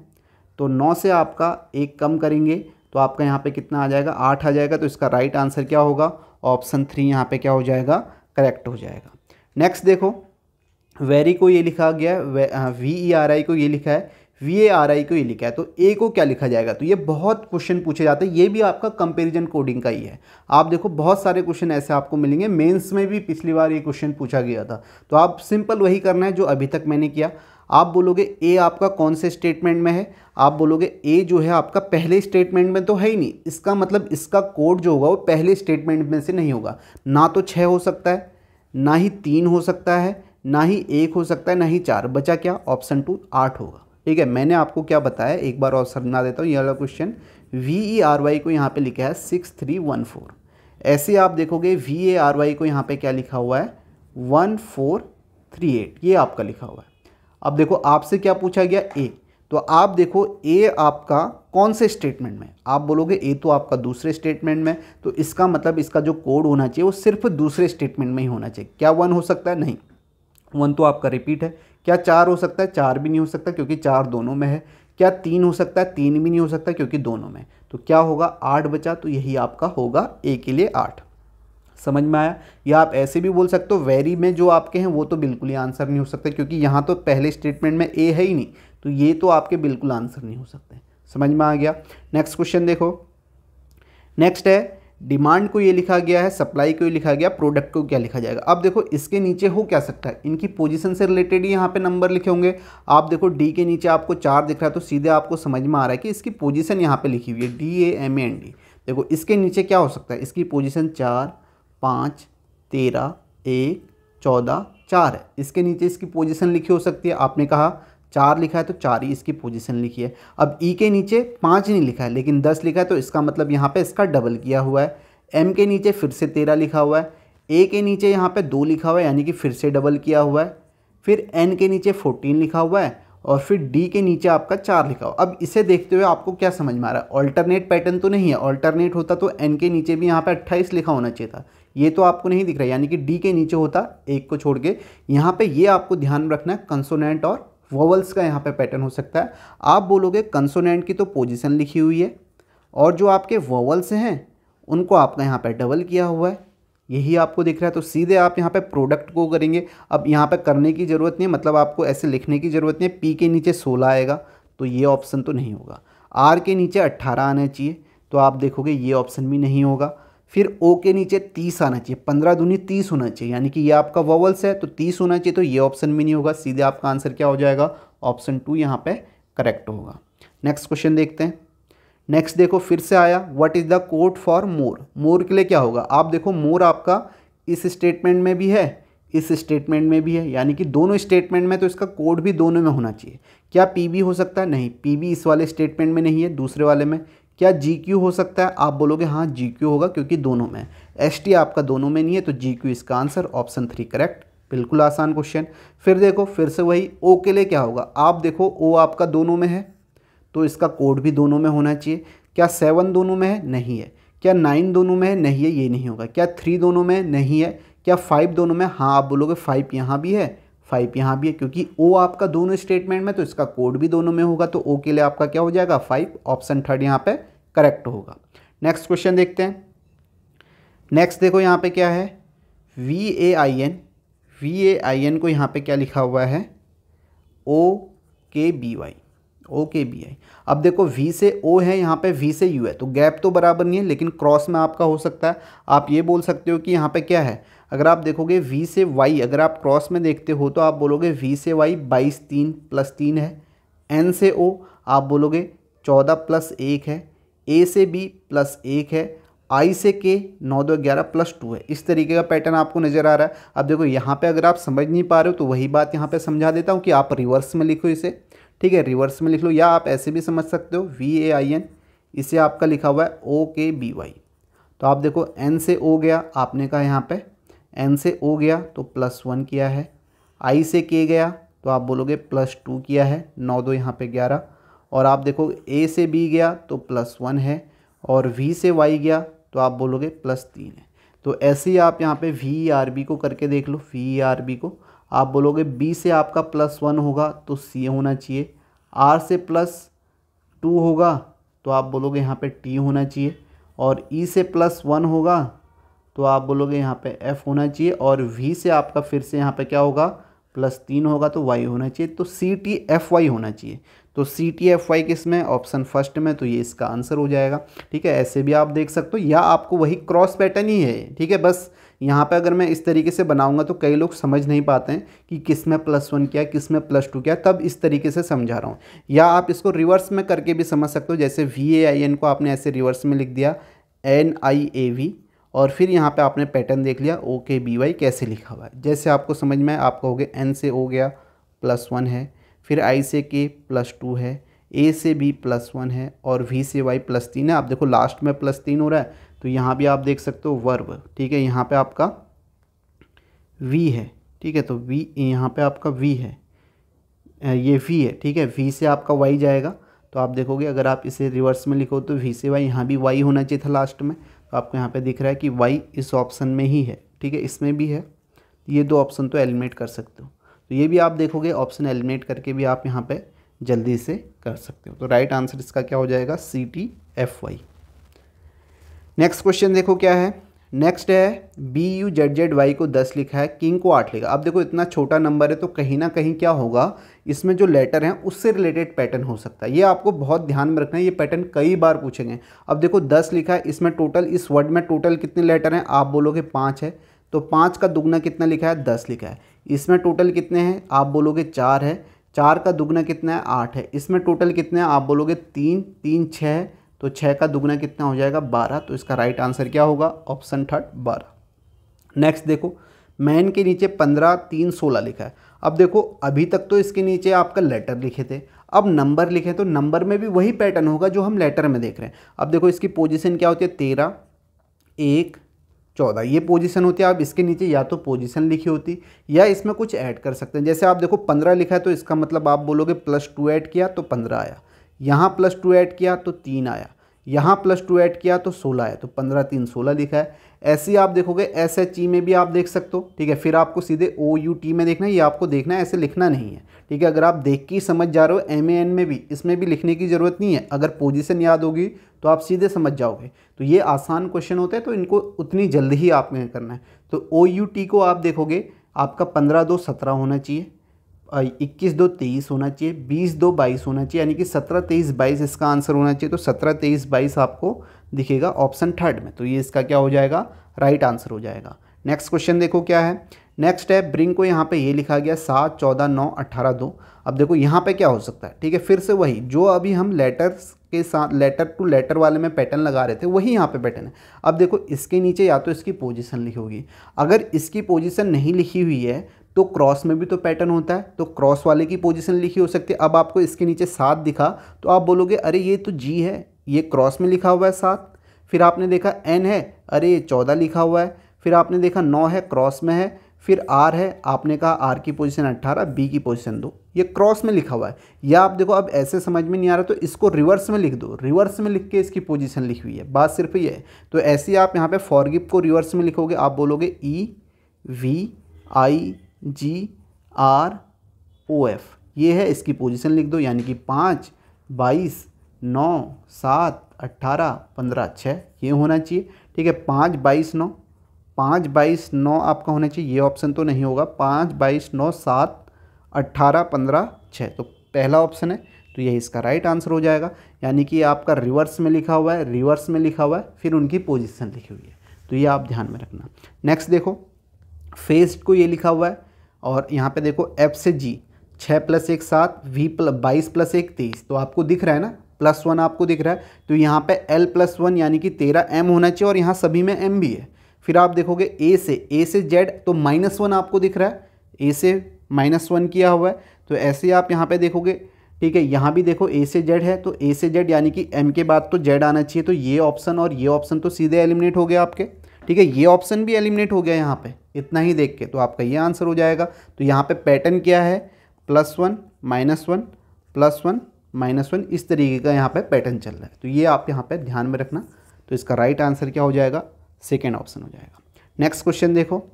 तो नौ से आपका एक कम करेंगे तो आपका यहाँ पे कितना आ जाएगा आठ आ जाएगा तो इसका राइट आंसर क्या होगा ऑप्शन थ्री यहाँ पे क्या हो जाएगा करेक्ट हो जाएगा नेक्स्ट देखो वेरी को ये लिखा गया है वी ई आर आई को ये लिखा है वी ए आर आई को ये लिखा है तो ए को क्या लिखा जाएगा तो ये बहुत क्वेश्चन पूछे जाते हैं ये भी आपका कंपेरिजन कोडिंग का ही है आप देखो बहुत सारे क्वेश्चन ऐसे आपको मिलेंगे मेंस में भी पिछली बार ये क्वेश्चन पूछा गया था तो आप सिंपल वही करना है जो अभी तक मैंने किया आप बोलोगे ए आपका कौन से स्टेटमेंट में है आप बोलोगे ए जो है आपका पहले स्टेटमेंट में तो है ही नहीं इसका मतलब इसका कोड जो होगा वो पहले स्टेटमेंट में से नहीं होगा ना तो छः हो सकता है ना ही तीन हो सकता है ना ही एक हो सकता है ना ही चार बचा क्या ऑप्शन टू आठ होगा ठीक है मैंने आपको क्या बताया एक बार और समझा देता हूँ ये वाला question V E R Y को यहाँ पे लिखा है सिक्स थ्री वन फोर ऐसे आप देखोगे वी ए आर वाई को यहाँ पे क्या लिखा हुआ है वन फोर थ्री एट ये आपका लिखा हुआ है अब देखो आपसे क्या पूछा गया ए तो आप देखो ए आपका कौन से स्टेटमेंट में आप बोलोगे ए तो आपका दूसरे स्टेटमेंट में तो इसका मतलब इसका जो कोड होना चाहिए वो सिर्फ दूसरे स्टेटमेंट में ही होना चाहिए क्या वन हो सकता है नहीं वन तो आपका रिपीट है क्या चार हो सकता है चार भी नहीं हो सकता क्योंकि चार दोनों में है क्या तीन हो सकता है तीन भी नहीं हो सकता क्योंकि दोनों में तो क्या होगा आठ बचा तो यही आपका होगा ए के लिए आठ समझ में आया या आप ऐसे भी बोल सकते हो वेरी में जो आपके हैं वो तो बिल्कुल ही आंसर नहीं हो सकते क्योंकि यहाँ तो पहले स्टेटमेंट में ए है ही नहीं तो ये तो आपके बिल्कुल आंसर नहीं हो सकते समझ में आ गया नेक्स्ट क्वेश्चन देखो नेक्स्ट है डिमांड को ये लिखा गया है सप्लाई को ये लिखा गया प्रोडक्ट को क्या लिखा जाएगा अब देखो इसके नीचे हो क्या सकता है इनकी पोजीशन से रिलेटेड ही यहाँ पे नंबर लिखे होंगे आप देखो डी के नीचे आपको चार दिख रहा है तो सीधे आपको समझ में आ रहा है कि इसकी पोजीशन यहाँ पे लिखी हुई है D A M A N D देखो इसके नीचे क्या हो सकता है इसकी पोजिशन चार पाँच तेरह एक चौदह चार है इसके नीचे इसकी पोजीशन लिखी हो सकती है आपने कहा चार लिखा है तो चार ही इसकी पोजीशन लिखी है अब ई e के नीचे पाँच नहीं लिखा है लेकिन दस लिखा है तो इसका मतलब यहाँ पे इसका डबल किया हुआ है एम के नीचे फिर से तेरह लिखा हुआ है ए के नीचे यहाँ पे दो लिखा हुआ है यानी कि फिर से डबल किया हुआ है फिर एन के नीचे फोर्टीन लिखा हुआ है और फिर डी के नीचे आपका चार लिखा हुआ अब इसे देखते हुए आपको क्या समझ में आ रहा है ऑल्टरनेट पैटर्न तो नहीं है ऑल्टरनेट होता तो एन के नीचे भी यहाँ पर अट्ठाईस लिखा होना चाहिए था ये तो आपको नहीं दिख रहा यानी कि डी के नीचे होता एक को छोड़ के यहाँ पे ये आपको ध्यान रखना है कंसोनेंट और वोवल्स का यहाँ पे पैटर्न हो सकता है आप बोलोगे कंसोनेंट की तो पोजीशन लिखी हुई है और जो आपके वोवल्स हैं उनको आपका यहाँ पर डबल किया हुआ है यही आपको दिख रहा है तो सीधे आप यहाँ पे प्रोडक्ट को करेंगे अब यहाँ पे करने की ज़रूरत नहीं है मतलब आपको ऐसे लिखने की ज़रूरत नहीं है पी के नीचे सोलह आएगा तो ये ऑप्शन तो नहीं होगा आर के नीचे अट्ठारह आना चाहिए तो आप देखोगे ये ऑप्शन भी नहीं होगा फिर ओ के नीचे तीस आना चाहिए पंद्रह दूनी तीस होना चाहिए यानी कि ये आपका ववल्स है तो तीस होना चाहिए तो ये ऑप्शन भी नहीं होगा सीधे आपका आंसर क्या हो जाएगा ऑप्शन टू यहाँ पे करेक्ट होगा नेक्स्ट क्वेश्चन देखते हैं नेक्स्ट देखो फिर से आया what is the code for more more के लिए क्या होगा आप देखो मोर आपका इस स्टेटमेंट में भी है इस स्टेटमेंट में भी है यानी कि दोनों स्टेटमेंट में तो इसका कोड भी दोनों में होना चाहिए क्या पी हो सकता है नहीं पी इस वाले स्टेटमेंट में नहीं है दूसरे वाले में क्या जी क्यू हो सकता है आप बोलोगे हाँ जी क्यू होगा क्योंकि दोनों में एस टी आपका दोनों में नहीं है तो जी क्यू इसका आंसर ऑप्शन थ्री करेक्ट बिल्कुल आसान क्वेश्चन फिर देखो फिर से वही ओ के लिए क्या होगा आप देखो ओ आपका दोनों में है तो इसका कोड भी दोनों में होना चाहिए क्या सेवन दोनों में है नहीं है क्या नाइन दोनों में है नहीं है ये नहीं होगा क्या थ्री दोनों में नहीं है क्या फाइव दोनों में हाँ आप बोलोगे फाइव यहाँ भी है फाइव यहाँ भी है क्योंकि ओ आपका दोनों स्टेटमेंट में तो इसका कोड भी दोनों में होगा तो ओ के लिए आपका क्या हो जाएगा फाइव ऑप्शन थर्ड यहाँ पे करेक्ट होगा नेक्स्ट क्वेश्चन देखते हैं नेक्स्ट देखो यहाँ पे क्या है V A I N V A I N को यहाँ पे क्या लिखा हुआ है ओ के बी वाई ओ के बी आई अब देखो वी से ओ है यहाँ पे वी से यू है तो गैप तो बराबर नहीं है लेकिन क्रॉस में आपका हो सकता है आप ये बोल सकते हो कि यहाँ पे क्या है अगर आप देखोगे वी से वाई अगर आप क्रॉस में देखते हो तो आप बोलोगे वी से वाई बाईस तीन प्लस तीन है एन से ओ आप बोलोगे चौदह प्लस एक है ए से बी प्लस एक है आई से के नौ दो ग्यारह प्लस टू है इस तरीके का पैटर्न आपको नज़र आ रहा है अब देखो यहाँ पे अगर आप समझ नहीं पा रहे हो तो वही बात यहाँ पे समझा देता हूँ कि आप रिवर्स में लिखो इसे ठीक है रिवर्स में लिख लो या आप ऐसे भी समझ सकते हो वी ए आई एन इसे आपका लिखा हुआ है ओ के बी वाई तो आप देखो एन से ओ गया आपने कहा यहाँ पर एन से ओ गया तो प्लस वन किया है आई से के गया तो आप बोलोगे प्लस टू किया है नौ दो यहाँ पे ग्यारह और आप देखो ए से बी गया तो प्लस वन है और वी से वाई गया तो आप बोलोगे प्लस तीन है तो ऐसे ही आप यहाँ पे वी आर बी को करके देख लो वी आर बी को आप बोलोगे बी से आपका प्लस वन होगा तो सी होना चाहिए आर से प्लस टू होगा तो आप बोलोगे यहाँ पे टी होना चाहिए और ई e से प्लस वन होगा तो आप बोलोगे यहाँ पे एफ़ होना चाहिए और वी से आपका फिर से यहाँ पे क्या होगा प्लस तीन होगा तो वाई होना चाहिए तो सी टी एफ वाई होना चाहिए तो सी टी एफ वाई किस में ऑप्शन फर्स्ट में तो ये इसका आंसर हो जाएगा ठीक है ऐसे भी आप देख सकते हो या आपको वही क्रॉस पैटर्न ही है ठीक है बस यहाँ पे अगर मैं इस तरीके से बनाऊंगा तो कई लोग समझ नहीं पाते हैं कि किस में प्लस वन क्या किस में प्लस टू क्या तब इस तरीके से समझा रहा हूँ या आप इसको रिवर्स में करके भी समझ सकते हो जैसे वी ए आई एन को आपने ऐसे रिवर्स में लिख दिया एन आई ए वी और फिर यहाँ पे आपने पैटर्न देख लिया ओ के बी वाई कैसे लिखा हुआ है जैसे आपको समझ में आए आप कहोगे एन से ओ गया प्लस वन है फिर आई से के प्लस टू है ए से बी प्लस वन है और वी से वाई प्लस तीन है आप देखो लास्ट में प्लस तीन हो रहा है तो यहाँ भी आप देख सकते हो वर्ब ठीक है यहाँ पे आपका वी है ठीक है तो वी यहाँ पे आपका वी है ये वी है ठीक है वी से आपका वाई जाएगा तो आप देखोगे अगर आप इसे रिवर्स में लिखो तो वी से वाई यहाँ भी वाई होना चाहिए था लास्ट में आपको यहाँ पे दिख रहा है कि वाई इस ऑप्शन में ही है ठीक है इसमें भी है ये दो ऑप्शन तो एलिमिनेट कर सकते हो तो ये भी आप देखोगे ऑप्शन एलिमिनेट करके भी आप यहाँ पे जल्दी से कर सकते हो तो राइट आंसर इसका क्या हो जाएगा C T F Y next question देखो क्या है नेक्स्ट है B U Z Z Y को दस लिखा है किंग को आठ लिखा अब देखो इतना छोटा नंबर है तो कहीं ना कहीं क्या होगा इसमें जो लेटर हैं उससे रिलेटेड पैटर्न हो सकता है ये आपको बहुत ध्यान में रखना है ये पैटर्न कई बार पूछेंगे अब देखो दस लिखा है इसमें टोटल इस वर्ड में टोटल कितने लेटर हैं आप बोलोगे पाँच है तो पाँच का दुगना कितना लिखा है दस लिखा है इसमें टोटल कितने हैं आप बोलोगे चार है चार का दुगना कितना है आठ है इसमें टोटल कितने हैं आप बोलोगे तीन तीन छः है तो छः का दुगना कितना हो जाएगा बारह तो इसका राइट आंसर क्या होगा ऑप्शन थर्ड बारह नेक्स्ट देखो मैन के नीचे पंद्रह तीन सोलह लिखा है अब देखो अभी तक तो इसके नीचे आपका लेटर लिखे थे अब नंबर लिखे तो नंबर में भी वही पैटर्न होगा जो हम लेटर में देख रहे हैं अब देखो इसकी पोजीशन क्या होती है तेरह एक चौदह ये पोजीशन होती है आप इसके नीचे या तो पोजीशन लिखी होती या इसमें कुछ ऐड कर सकते हैं जैसे आप देखो पंद्रह लिखा है तो इसका मतलब आप बोलोगे प्लस टू ऐड किया तो पंद्रह आया यहाँ प्लस टू ऐड किया तो तीन आया यहाँ प्लस टू ऐड किया तो सोलह आया तो पंद्रह तीन सोलह लिखा है ऐसे ही आप देखोगे एस एच ई में भी आप देख सकते हो ठीक है फिर आपको सीधे ओ यू टी में देखना है ये आपको देखना है ऐसे लिखना नहीं है ठीक है अगर आप देख के ही समझ जा रहे हो एम ए एन में भी इसमें भी लिखने की ज़रूरत नहीं है अगर पोजिशन याद होगी तो आप सीधे समझ जाओगे तो ये आसान क्वेश्चन होते हैं तो इनको उतनी जल्दी ही आपने करना है तो ओ यू टी को आप देखोगे आपका पंद्रह दो सत्रह होना चाहिए इक्कीस दो तेईस होना चाहिए बीस दो बाईस होना चाहिए यानी कि सत्रह तेईस बाईस इसका आंसर होना चाहिए तो सत्रह तेईस बाईस आपको दिखेगा ऑप्शन थर्ड में तो ये इसका क्या हो जाएगा राइट right आंसर हो जाएगा नेक्स्ट क्वेश्चन देखो क्या है नेक्स्ट है ब्रिंग को यहाँ पे ये लिखा गया सात चौदह नौ अट्ठारह दो अब देखो यहाँ पे क्या हो सकता है ठीक है फिर से वही जो अभी हम लेटर्स के साथ लेटर टू लेटर वाले में पैटर्न लगा रहे थे वही यहाँ पे पैटर्न है अब देखो इसके नीचे या तो इसकी पोजिशन लिखी होगी अगर इसकी पोजिशन नहीं लिखी हुई है तो क्रॉस में भी तो पैटर्न होता है तो क्रॉस वाले की पोजीशन लिखी हो सकती है अब आपको इसके नीचे सात दिखा तो आप बोलोगे अरे ये तो जी है ये क्रॉस में लिखा हुआ है सात फिर आपने देखा एन है अरे ये चौदह लिखा हुआ है फिर आपने देखा नौ है क्रॉस में है फिर आर है आपने कहा आर की पोजीशन अट्ठारह बी की पोजीशन दो ये क्रॉस में लिखा हुआ है या आप देखो अब ऐसे समझ में नहीं आ रहा तो इसको रिवर्स में लिख दो रिवर्स में लिख के इसकी पोजीशन लिखी हुई है बात सिर्फ ये है तो ऐसे आप यहाँ पे फॉरगिप को रिवर्स में लिखोगे आप बोलोगे E V I G R O F ये है इसकी पोजिशन लिख दो यानी कि पाँच बाईस नौ सात अट्ठारह पंद्रह छः ये होना चाहिए ठीक है पाँच बाईस नौ पाँच बाईस नौ आपका होना चाहिए ये ऑप्शन तो नहीं होगा पाँच बाईस नौ सात अट्ठारह पंद्रह छः तो पहला ऑप्शन है तो यही इसका राइट आंसर हो जाएगा यानी कि आपका रिवर्स में लिखा हुआ है रिवर्स में लिखा हुआ है फिर उनकी पोजिशन लिखी हुई है तो ये आप ध्यान में रखना नेक्स्ट देखो फेज को ये लिखा हुआ है और यहाँ पे देखो एफ से जी छः प्लस एक सात वी प्लस बाईस प्लस एक तेईस तो आपको दिख रहा है ना प्लस वन आपको दिख रहा है तो यहाँ पे एल प्लस वन यानी कि तेरह एम होना चाहिए और यहाँ सभी में एम भी है फिर आप देखोगे ए से ए से जेड तो माइनस वन आपको दिख रहा है ए से माइनस वन किया हुआ है तो ऐसे आप यहाँ पे देखोगे ठीक है यहाँ भी देखो ए से जेड है तो ए से जेड यानी कि एम के बाद तो जेड आना चाहिए तो ये ऑप्शन और ये ऑप्शन तो सीधे एलिमिनेट हो गया आपके ठीक है ये ऑप्शन भी एलिमिनेट हो गया यहाँ पर इतना ही देख के तो आपका ये आंसर हो जाएगा तो यहाँ पर पैटर्न क्या है plus one minus one plus one minus one इस तरीके का यहाँ पे पैटर्न चल रहा है तो ये आप यहाँ पे ध्यान में रखना तो इसका राइट आंसर क्या हो जाएगा सेकेंड ऑप्शन हो जाएगा नेक्स्ट क्वेश्चन देखो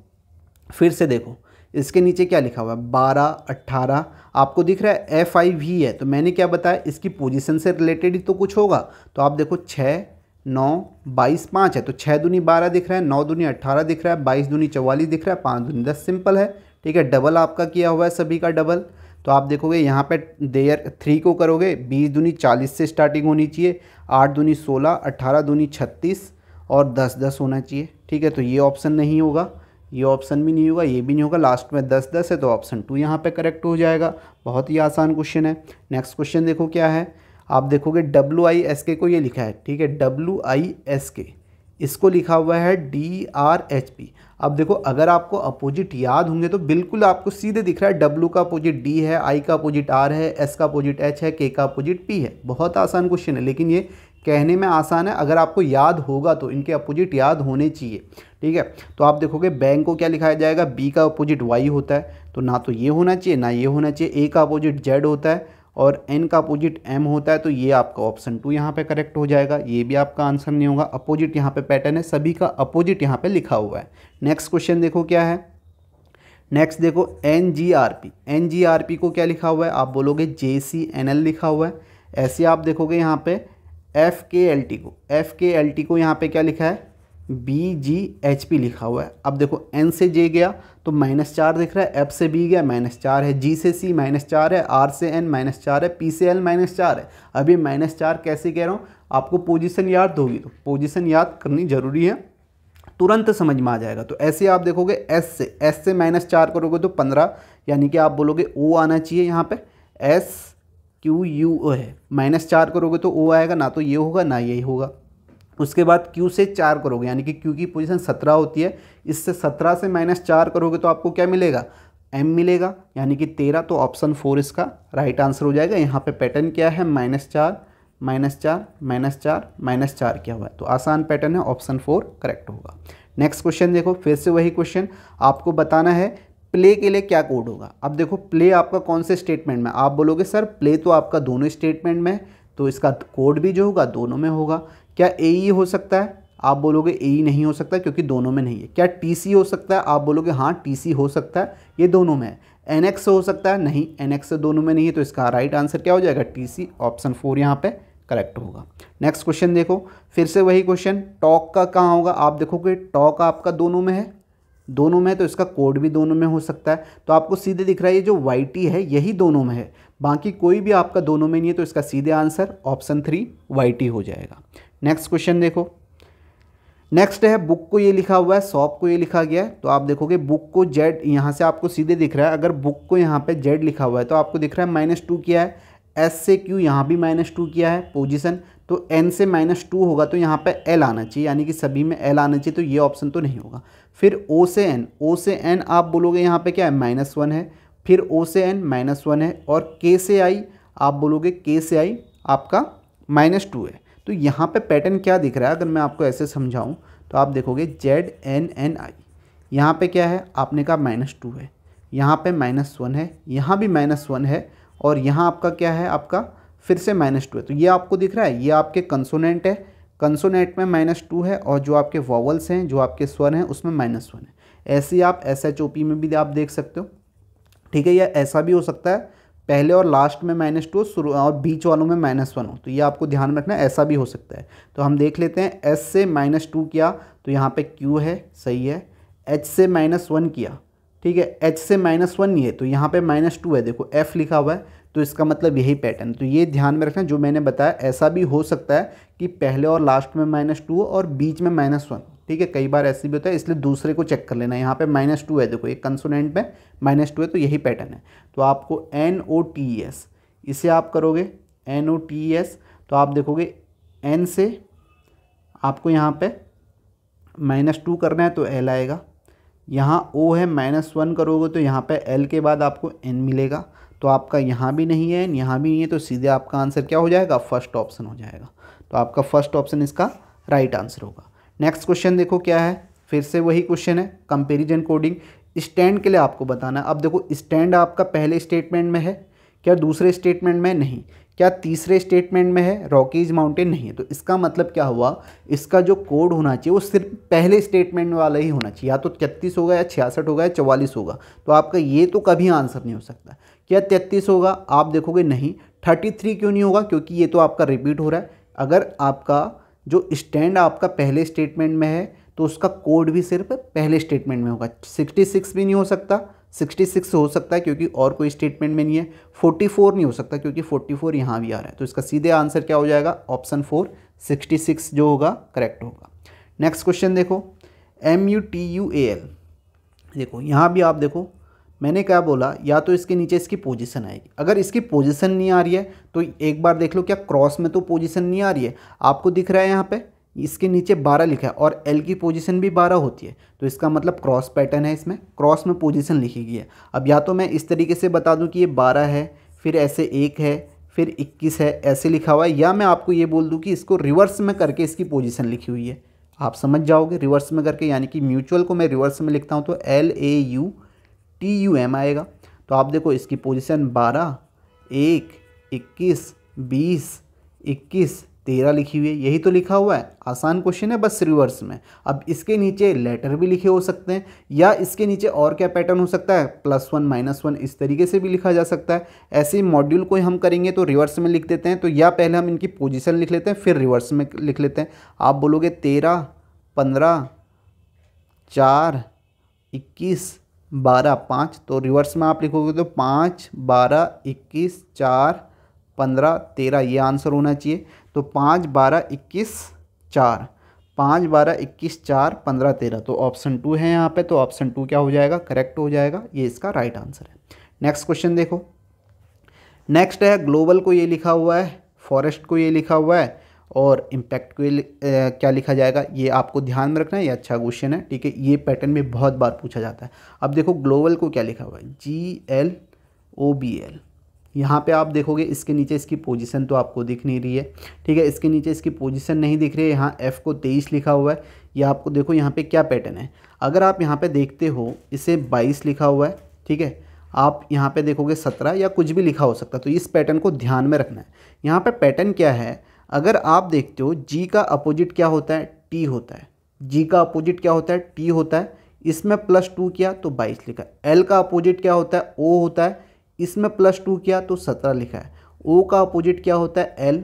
फिर से देखो इसके नीचे क्या लिखा हुआ है बारह अट्ठारह आपको दिख रहा है एफ आई वी है तो मैंने क्या बताया इसकी पोजिशन से रिलेटेड ही तो कुछ होगा तो आप देखो छः नौ बाईस पाँच है तो छः दूनी बारह दिख रहा है नौ दूनी अट्ठारह दिख रहा है बाईस दूनी चौवालीस दिख रहा है पाँच दूनी दस सिंपल है ठीक है डबल आपका किया हुआ है सभी का डबल तो आप देखोगे यहाँ पे देयर थ्री को करोगे बीस दूनी चालीस से स्टार्टिंग होनी चाहिए आठ दूनी सोलह अट्ठारह दूनी छत्तीस और दस दस होना चाहिए ठीक है तो ये ऑप्शन नहीं होगा ये ऑप्शन भी नहीं होगा ये भी नहीं होगा लास्ट में दस दस है तो ऑप्शन टू यहाँ पे करेक्ट हो जाएगा बहुत ही आसान क्वेश्चन है नेक्स्ट क्वेश्चन देखो क्या है आप देखोगे डब्ल्यू आई एस के को ये लिखा है ठीक है डब्ल्यू आई एस के इसको लिखा हुआ है डी आर एच पी अब देखो अगर आपको अपोजिट याद होंगे तो बिल्कुल आपको सीधे दिख रहा है डब्लू का अपोजिट डी है आई का अपोजिट आर है एस का अपोजिट एच है के का अपोजिट पी है बहुत आसान क्वेश्चन है लेकिन ये कहने में आसान है अगर आपको याद होगा तो इनके अपोजिट याद होने चाहिए ठीक है तो आप देखोगे बैंक को क्या लिखाया जाएगा बी का अपोजिट वाई होता है तो ना तो ये होना चाहिए ना ये होना चाहिए ए का अपोजिट जेड होता है और एन का अपोजिट एम होता है तो ये आपका ऑप्शन टू यहाँ पे करेक्ट हो जाएगा ये भी आपका आंसर नहीं होगा अपोजिट यहाँ पे पैटर्न है सभी का अपोजिट यहाँ पे लिखा हुआ है नेक्स्ट क्वेश्चन देखो क्या है नेक्स्ट देखो N G R P N G R P को क्या लिखा हुआ है आप बोलोगे जे सी एन एल लिखा हुआ है ऐसे आप देखोगे यहाँ पे एफ के एल टी को एफ के एल टी को यहाँ पे क्या लिखा है बी जी एच पी लिखा हुआ है अब देखो एन से जे गया तो माइनस चार दिख रहा है एफ से बी गया माइनस चार है जी से सी माइनस चार है आर से एन माइनस चार है पी से एल माइनस चार है अभी माइनस चार कैसे कह रहा हूँ आपको पोजीशन याद तो होगी तो पोजीशन याद करनी जरूरी है तुरंत समझ में आ जाएगा तो ऐसे आप देखोगे एस से एस से माइनस चार करोगे तो पंद्रह यानी कि आप बोलोगे ओ आना चाहिए यहाँ पर एस क्यू यू ओ है माइनस चार करोगे तो ओ आएगा ना तो ये होगा ना यही होगा उसके बाद क्यू से चार करोगे यानी कि क्यू की पोजीशन सत्रह होती है इससे सत्रह से माइनस चार करोगे तो आपको क्या मिलेगा एम मिलेगा यानी कि तेरह तो ऑप्शन फोर इसका राइट आंसर हो जाएगा यहाँ पे पैटर्न क्या है माइनस चार माइनस चार माइनस चार माइनस चार क्या हुआ है तो आसान पैटर्न है ऑप्शन फोर करेक्ट होगा नेक्स्ट क्वेश्चन देखो फिर से वही क्वेश्चन आपको बताना है प्ले के लिए क्या कोड होगा अब देखो प्ले आपका कौन से स्टेटमेंट में आप बोलोगे सर प्ले तो आपका दोनों स्टेटमेंट में है तो इसका कोड भी जो होगा दोनों में होगा क्या ए e हो सकता है आप बोलोगे ए e नहीं हो सकता क्योंकि दोनों में नहीं है क्या टी सी हो सकता है आप बोलोगे हाँ टी सी हो सकता है ये दोनों में है एन एक्स हो सकता है नहीं एन एक्स दोनों में नहीं है तो इसका राइट आंसर क्या हो जाएगा टी सी ऑप्शन फोर यहाँ पर करेक्ट होगा नेक्स्ट क्वेश्चन देखो फिर से वही क्वेश्चन टॉक का कहाँ होगा आप देखोगे टॉक आपका दोनों में है दोनों में तो इसका कोड भी दोनों में हो सकता है तो आपको सीधे दिख रहा है ये जो वाई टी है यही दोनों में है बाकी कोई भी आपका दोनों में नहीं है तो इसका सीधे answer option three Y T हो जाएगा नेक्स्ट क्वेश्चन देखो नेक्स्ट है बुक को ये लिखा हुआ है सॉप को ये लिखा गया है तो आप देखोगे बुक को जेड यहाँ से आपको सीधे दिख रहा है अगर बुक को यहाँ पे जेड लिखा हुआ है तो आपको दिख रहा है माइनस टू किया है एस से क्यू यहाँ भी माइनस टू किया है पोजीशन तो एन से माइनस टू होगा तो यहाँ पे एल आना चाहिए यानी कि सभी में एल आना चाहिए तो ये ऑप्शन तो नहीं होगा फिर ओ से एन ओ से एन आप बोलोगे यहाँ पर क्या है माइनस वन है फिर ओ से एन माइनस वन है और के से आई आप बोलोगे के से आई आपका माइनस टू है तो यहाँ पे पैटर्न क्या दिख रहा है अगर मैं आपको ऐसे समझाऊँ तो आप देखोगे जेड एन एन आई यहाँ पर क्या है आपने कहा माइनस टू है यहाँ पे माइनस वन है यहाँ भी माइनस वन है और यहाँ आपका क्या है आपका फिर से माइनस टू है तो ये आपको दिख रहा है ये आपके कंसोनेंट है कंसोनेंट में माइनस टू है और जो आपके वॉवल्स हैं जो आपके स्वर हैं उसमें माइनस वन है ऐसे आप एस एच ओ पी में भी आप देख सकते हो ठीक है या ऐसा भी हो सकता है पहले और लास्ट में माइनस टू शुरू और बीच वालों में माइनस वन हो तो ये आपको ध्यान में रखना ऐसा भी हो सकता है तो हम देख लेते हैं एस से माइनस टू किया तो यहाँ पे क्यू है सही है एच से माइनस वन किया ठीक है एच से माइनस वन है तो यहाँ पे माइनस टू है देखो एफ़ लिखा हुआ है तो इसका मतलब यही पैटर्न तो ये ध्यान में रखना जो मैंने बताया ऐसा भी हो सकता है कि पहले और लास्ट में माइनस टू और बीच में माइनस वन ठीक है कई बार ऐसे भी होता है इसलिए दूसरे को चेक कर लेना यहाँ पे माइनस टू है देखो एक कंसोनेंट में माइनस टू है तो यही पैटर्न है तो आपको एन ओ टी एस इसे आप करोगे एन ओ टी एस तो आप देखोगे एन से आपको यहाँ पे माइनस टू करना है तो एल आएगा यहाँ ओ है माइनस वन करोगे तो यहाँ पे एल के बाद आपको एन मिलेगा तो आपका यहाँ भी नहीं है एन यहाँ भी नहीं है तो सीधे आपका आंसर क्या हो जाएगा फर्स्ट ऑप्शन हो जाएगा तो आपका फर्स्ट ऑप्शन इसका राइट आंसर होगा नेक्स्ट क्वेश्चन देखो क्या है फिर से वही क्वेश्चन है कंपेरिजन कोडिंग स्टैंड के लिए आपको बताना है अब देखो स्टैंड आपका पहले स्टेटमेंट में है क्या दूसरे स्टेटमेंट में नहीं क्या तीसरे स्टेटमेंट में है रॉकीज माउंटेन नहीं है तो इसका मतलब क्या हुआ इसका जो कोड होना चाहिए वो सिर्फ पहले स्टेटमेंट वाला ही होना चाहिए या तो तैतीस होगा या छियासठ होगा या चवालीस होगा तो आपका ये तो कभी आंसर नहीं हो सकता क्या तैतीस होगा आप देखोगे नहीं थर्टी थ्री क्यों नहीं होगा क्योंकि ये तो आपका रिपीट हो रहा है अगर आपका जो स्टैंड आपका पहले स्टेटमेंट में है तो उसका कोड भी सिर्फ पहले स्टेटमेंट में होगा सिक्सटी सिक्स भी नहीं हो सकता सिक्सटी सिक्स हो सकता है क्योंकि और कोई स्टेटमेंट में नहीं है फोर्टी फोर नहीं हो सकता क्योंकि फोर्टी फोर यहाँ भी आ रहा है तो इसका सीधे आंसर क्या हो जाएगा ऑप्शन फोर सिक्सटी सिक्स जो होगा करेक्ट होगा नेक्स्ट क्वेश्चन देखो M U T U A L देखो यहाँ भी आप देखो मैंने क्या बोला या तो इसके नीचे इसकी पोजीशन आएगी अगर इसकी पोजीशन नहीं आ रही है तो एक बार देख लो क्या क्रॉस में तो पोजीशन नहीं आ रही है आपको दिख रहा है यहाँ पे इसके नीचे बारह लिखा है और एल की पोजीशन भी बारह होती है तो इसका मतलब क्रॉस पैटर्न है इसमें क्रॉस में पोजिशन लिखी गई है अब या तो मैं इस तरीके से बता दूँ कि ये बारह है फिर ऐसे एक है फिर इक्कीस है ऐसे लिखा हुआ है या मैं आपको ये बोल दूँ कि इसको रिवर्स में करके इसकी पोजिशन लिखी हुई है आप समझ जाओगे रिवर्स में करके यानी कि म्यूचुअल को मैं रिवर्स में लिखता हूँ तो L A U T U M आएगा तो आप देखो इसकी पोजीशन बारह एक इक्कीस बीस इक्कीस तेरह लिखी हुई है यही तो लिखा हुआ है आसान क्वेश्चन है बस रिवर्स में अब इसके नीचे लेटर भी लिखे हो सकते हैं या इसके नीचे और क्या पैटर्न हो सकता है प्लस वन माइनस वन इस तरीके से भी लिखा जा सकता है ऐसे मॉड्यूल को हम करेंगे तो रिवर्स में लिख देते हैं तो या पहले हम इनकी पोजिशन लिख लेते हैं फिर रिवर्स में लिख लेते हैं आप बोलोगे तेरह पंद्रह चार इक्कीस बारह पाँच तो रिवर्स में आप लिखोगे तो पाँच बारह इक्कीस चार पंद्रह तेरह ये आंसर होना चाहिए तो पाँच बारह इक्कीस चार पाँच बारह इक्कीस चार पंद्रह तेरह तो ऑप्शन टू है यहाँ पे तो ऑप्शन टू क्या हो जाएगा करेक्ट हो जाएगा ये इसका राइट आंसर है नेक्स्ट क्वेश्चन देखो नेक्स्ट है ग्लोबल को ये लिखा हुआ है फॉरेस्ट को ये लिखा हुआ है और इम्पैक्ट को क्या लिखा जाएगा ये आपको ध्यान में रखना है ये अच्छा क्वेश्चन है ठीक है ये पैटर्न में बहुत बार पूछा जाता है अब देखो ग्लोबल को क्या लिखा हुआ है G L O B L यहाँ पे आप देखोगे इसके नीचे इसकी पोजीशन तो आपको दिख नहीं रही है ठीक है इसके नीचे इसकी पोजीशन नहीं दिख रही है यहाँ एफ़ को तेईस लिखा हुआ है या आपको देखो यहाँ पे क्या पैटर्न है अगर आप यहाँ पे देखते हो इसे बाईस लिखा हुआ है ठीक है आप यहाँ पे देखोगे सत्रह या कुछ भी लिखा हो सकता है तो इस पैटर्न को ध्यान में रखना है यहाँ पर पैटर्न क्या है अगर आप देखते हो जी का अपोजिट क्या होता है टी होता है जी का अपोजिट क्या होता है टी होता है इसमें प्लस टू किया तो बाईस लिखा एल का अपोजिट क्या होता है ओ होता है इसमें प्लस टू किया तो सत्रह लिखा है ओ का अपोजिट क्या होता है एल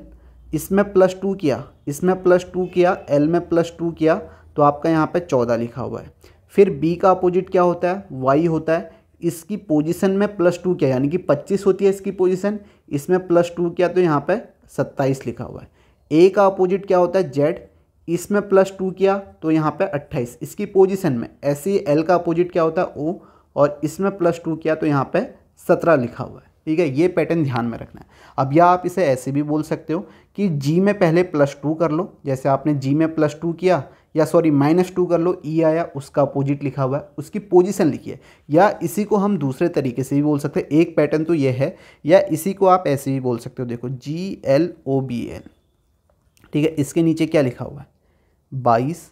इसमें प्लस टू किया इसमें प्लस टू किया एल में प्लस टू किया तो आपका यहाँ पे चौदह लिखा हुआ है फिर बी का अपोजिट क्या होता है वाई होता है इसकी पोजीशन में प्लस टू किया यानी कि पच्चीस होती है इसकी पोजीशन इसमें प्लस टू किया तो यहाँ पे सत्ताईस लिखा हुआ है ए का अपोजिट क्या होता है जेड इसमें प्लस टू किया तो यहाँ पे अट्ठाईस इसकी पोजीशन में ऐसे ही एल का अपोजिट क्या होता है ओ और इसमें प्लस टू किया तो यहाँ पे सत्रह लिखा हुआ है ठीक है ये पैटर्न ध्यान में रखना है अब या आप इसे ऐसे भी बोल सकते हो कि जी में पहले प्लस टू कर लो जैसे आपने जी में प्लस टू किया या सॉरी माइनस टू कर लो ई e आया उसका अपोजिट लिखा हुआ है उसकी पोजीशन लिखी है या इसी को हम दूसरे तरीके से भी बोल सकते हैं एक पैटर्न तो ये है या इसी को आप ऐसे भी बोल सकते हो देखो G L O B L ठीक है इसके नीचे क्या लिखा हुआ है बाईस